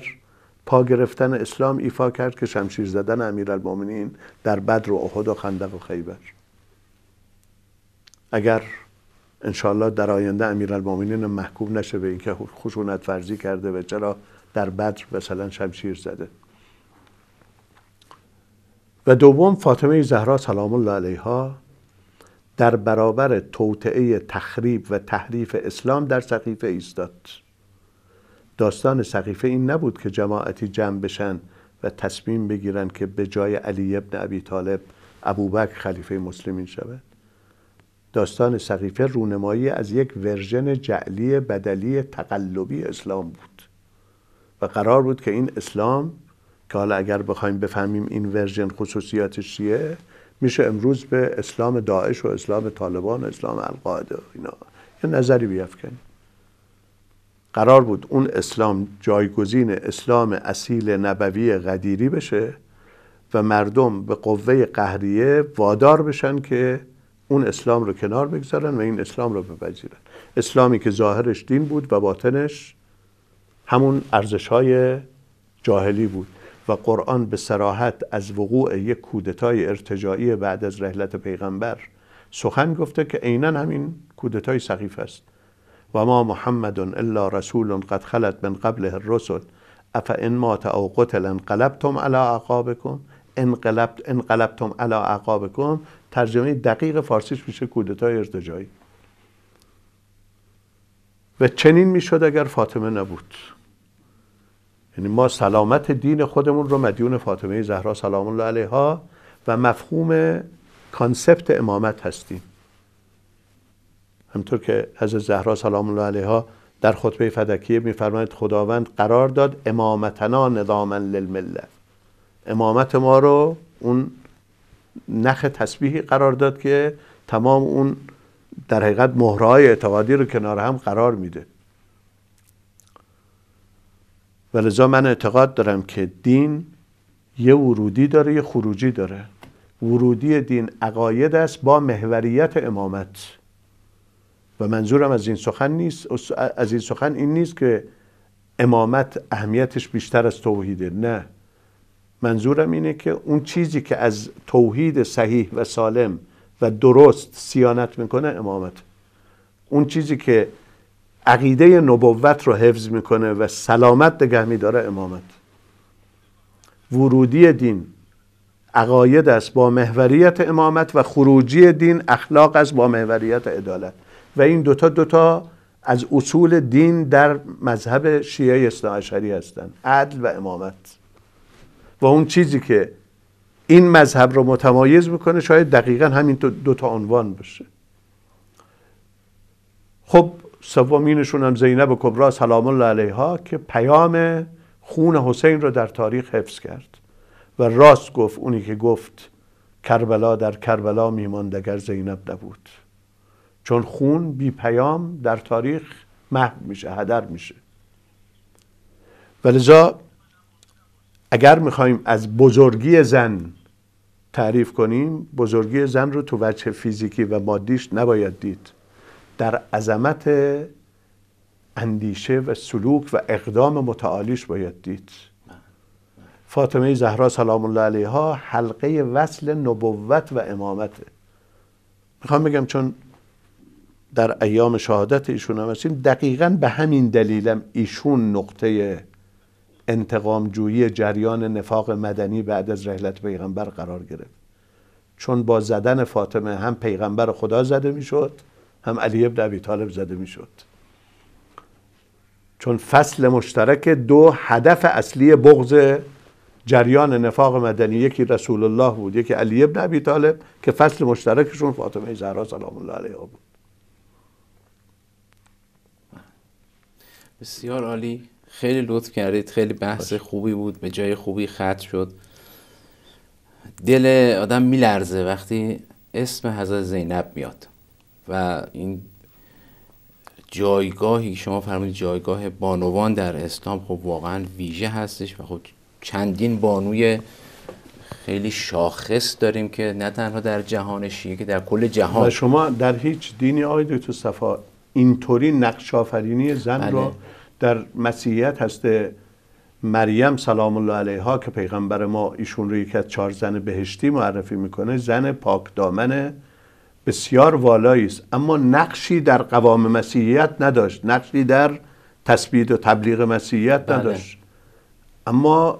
پا گرفتن اسلام ایفا کرد که شمشیر زدن امیرالمؤمنین در بدر و احد و خندق و خیبر اگر انشالله در آینده امیرالمومنین محکوم نشه به اینکه خشونت ورزی کرده و چرا در بدر مثلا شمشیر زده و دوم فاطمه زهرا سلام الله علیها در برابر توطعه تخریب و تحریف اسلام در سقیفه ایستاد داستان سقیفه این نبود که جماعتی جمع بشن و تصمیم بگیرن که به جای علی ابن ابی طالب ابوبکر خلیفه مسلمین شود داستان سقیفه رونمایی از یک ورژن جعلی بدلی تقلبی اسلام بود و قرار بود که این اسلام که حالا اگر بخوایم بفهمیم این ورژن خصوصیاتش چیه میشه امروز به اسلام داعش و اسلام طالبان و اسلام القاعده اینا یه نظری بیافکنیم قرار بود اون اسلام جایگزین اسلام اصیل نبوی قدیری بشه و مردم به قوه قهریه وادار بشن که اون اسلام رو کنار بگذارن و این اسلام رو بپذیرن اسلامی که ظاهرش دین بود و باطنش همون ارزش های جاهلی بود و قرآن به سراحت از وقوع یک کودتای ارتجاعی بعد از رحلت پیغمبر سخن گفته که عینا همین کودتای سخیف است و ما محمد الا رسول قد خلت من قبله الرسل اف ان مات او قتل انقلبتم علی عقابکم انقلبت انقلبتم علی عقابکم ترجمه دقیق فارسیش میشه کودتای ارتجایی و چنین میشد اگر فاطمه نبود یعنی ما سلامت دین خودمون رو مدیون فاطمه زهرا سلام الله علیها و مفهوم کانسپت امامت هستیم همطور که از زهرا سلام الله علیها در خطبه فدکیه میفرماید خداوند قرار داد امامتنا نظاما للمله امامت ما رو اون نخ تسبیحی قرار داد که تمام اون در حقیقت مهرهای اعتقادی رو کنار هم قرار میده و لذا من اعتقاد دارم که دین یه ورودی داره یه خروجی داره ورودی دین عقاید است با محوریت امامت و منظورم از این سخن نیست از این سخن این نیست که امامت اهمیتش بیشتر از توحیده نه منظورم اینه که اون چیزی که از توحید صحیح و سالم و درست سیانت میکنه امامت اون چیزی که عقیده نبوت رو حفظ میکنه و سلامت نگه میداره امامت ورودی دین عقاید است با محوریت امامت و خروجی دین اخلاق است با محوریت عدالت و این دوتا دوتا از اصول دین در مذهب شیعه اصناعشری هستند عدل و امامت و اون چیزی که این مذهب رو متمایز میکنه شاید دقیقا همین دو تا عنوان باشه خب سومینشون هم زینب کبرا سلام الله علیها که پیام خون حسین رو در تاریخ حفظ کرد و راست گفت اونی که گفت کربلا در کربلا میماند اگر زینب نبود چون خون بی پیام در تاریخ محو میشه هدر میشه ولذا اگر میخوایم از بزرگی زن تعریف کنیم بزرگی زن رو تو وجه فیزیکی و مادیش نباید دید در عظمت اندیشه و سلوک و اقدام متعالیش باید دید فاطمه زهرا سلام الله علیها حلقه وصل نبوت و امامت. میخوام بگم چون در ایام شهادت ایشون هم هستیم دقیقا به همین دلیلم ایشون نقطه جویی جریان نفاق مدنی بعد از رحلت پیغمبر قرار گرفت چون با زدن فاطمه هم پیغمبر خدا زده شد هم علی ابن ابی طالب زده میشد چون فصل مشترک دو هدف اصلی بغض جریان نفاق مدنی یکی رسول الله بود یکی علی ابن ابی طالب که فصل مشترکشون فاطمه زهرا سلام الله علیها بود بسیار عالی خیلی لطف کردید خیلی بحث خوبی بود به جای خوبی خط شد دل آدم میلرزه وقتی اسم حضرت زینب میاد و این جایگاهی شما فرمودید جایگاه بانوان در اسلام خب واقعا ویژه هستش و خب چندین بانوی خیلی شاخص داریم که نه تنها در جهان شیعه که در کل جهان و شما در هیچ دینی آقای تو صفا اینطوری نقش آفرینی زن بله. در مسیحیت هست مریم سلام الله علیها که پیغمبر ما ایشون رو یکی از چهار زن بهشتی معرفی میکنه زن پاک دامن بسیار والایی است اما نقشی در قوام مسیحیت نداشت نقشی در تثبیت و تبلیغ مسیحیت بله. نداشت اما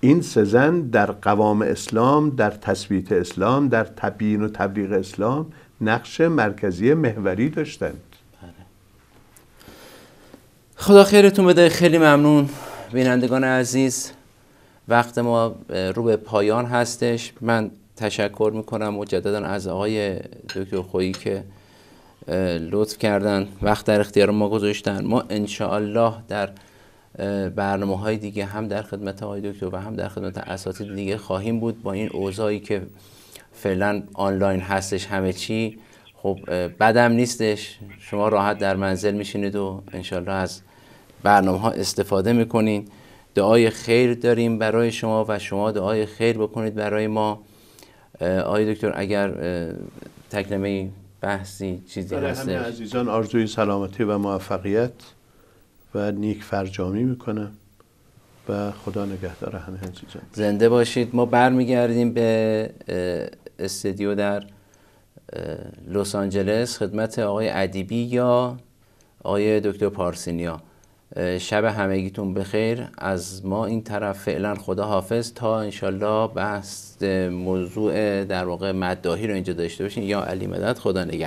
این سه زن در قوام اسلام در تثبیت اسلام در تبیین و تبلیغ اسلام نقش مرکزی محوری داشتند خدا خیرتون بده خیلی ممنون بینندگان عزیز وقت ما رو به پایان هستش من تشکر میکنم مجددا از آقای دکتر خویی که لطف کردن وقت در اختیار ما گذاشتن ما انشاءالله در برنامه های دیگه هم در خدمت آقای دکتر و هم در خدمت اساتید دیگه خواهیم بود با این اوضاعی که فعلا آنلاین هستش همه چی خب بدم نیستش شما راحت در منزل میشینید و انشالله از برنامه ها استفاده میکنین دعای خیر داریم برای شما و شما دعای خیر بکنید برای ما آقای دکتر اگر تکلمه بحثی چیزی هست عزیزان آرزوی سلامتی و موفقیت و نیک فرجامی میکنم و خدا نگهدار همه عزیزان زنده باشید ما برمیگردیم به استودیو در لس آنجلس خدمت آقای ادیبی یا آقای دکتر پارسینیا شب همگیتون بخیر از ما این طرف فعلا خدا حافظ تا انشالله بحث موضوع در واقع مدداهی رو اینجا داشته باشین یا علی مدد خدا نگه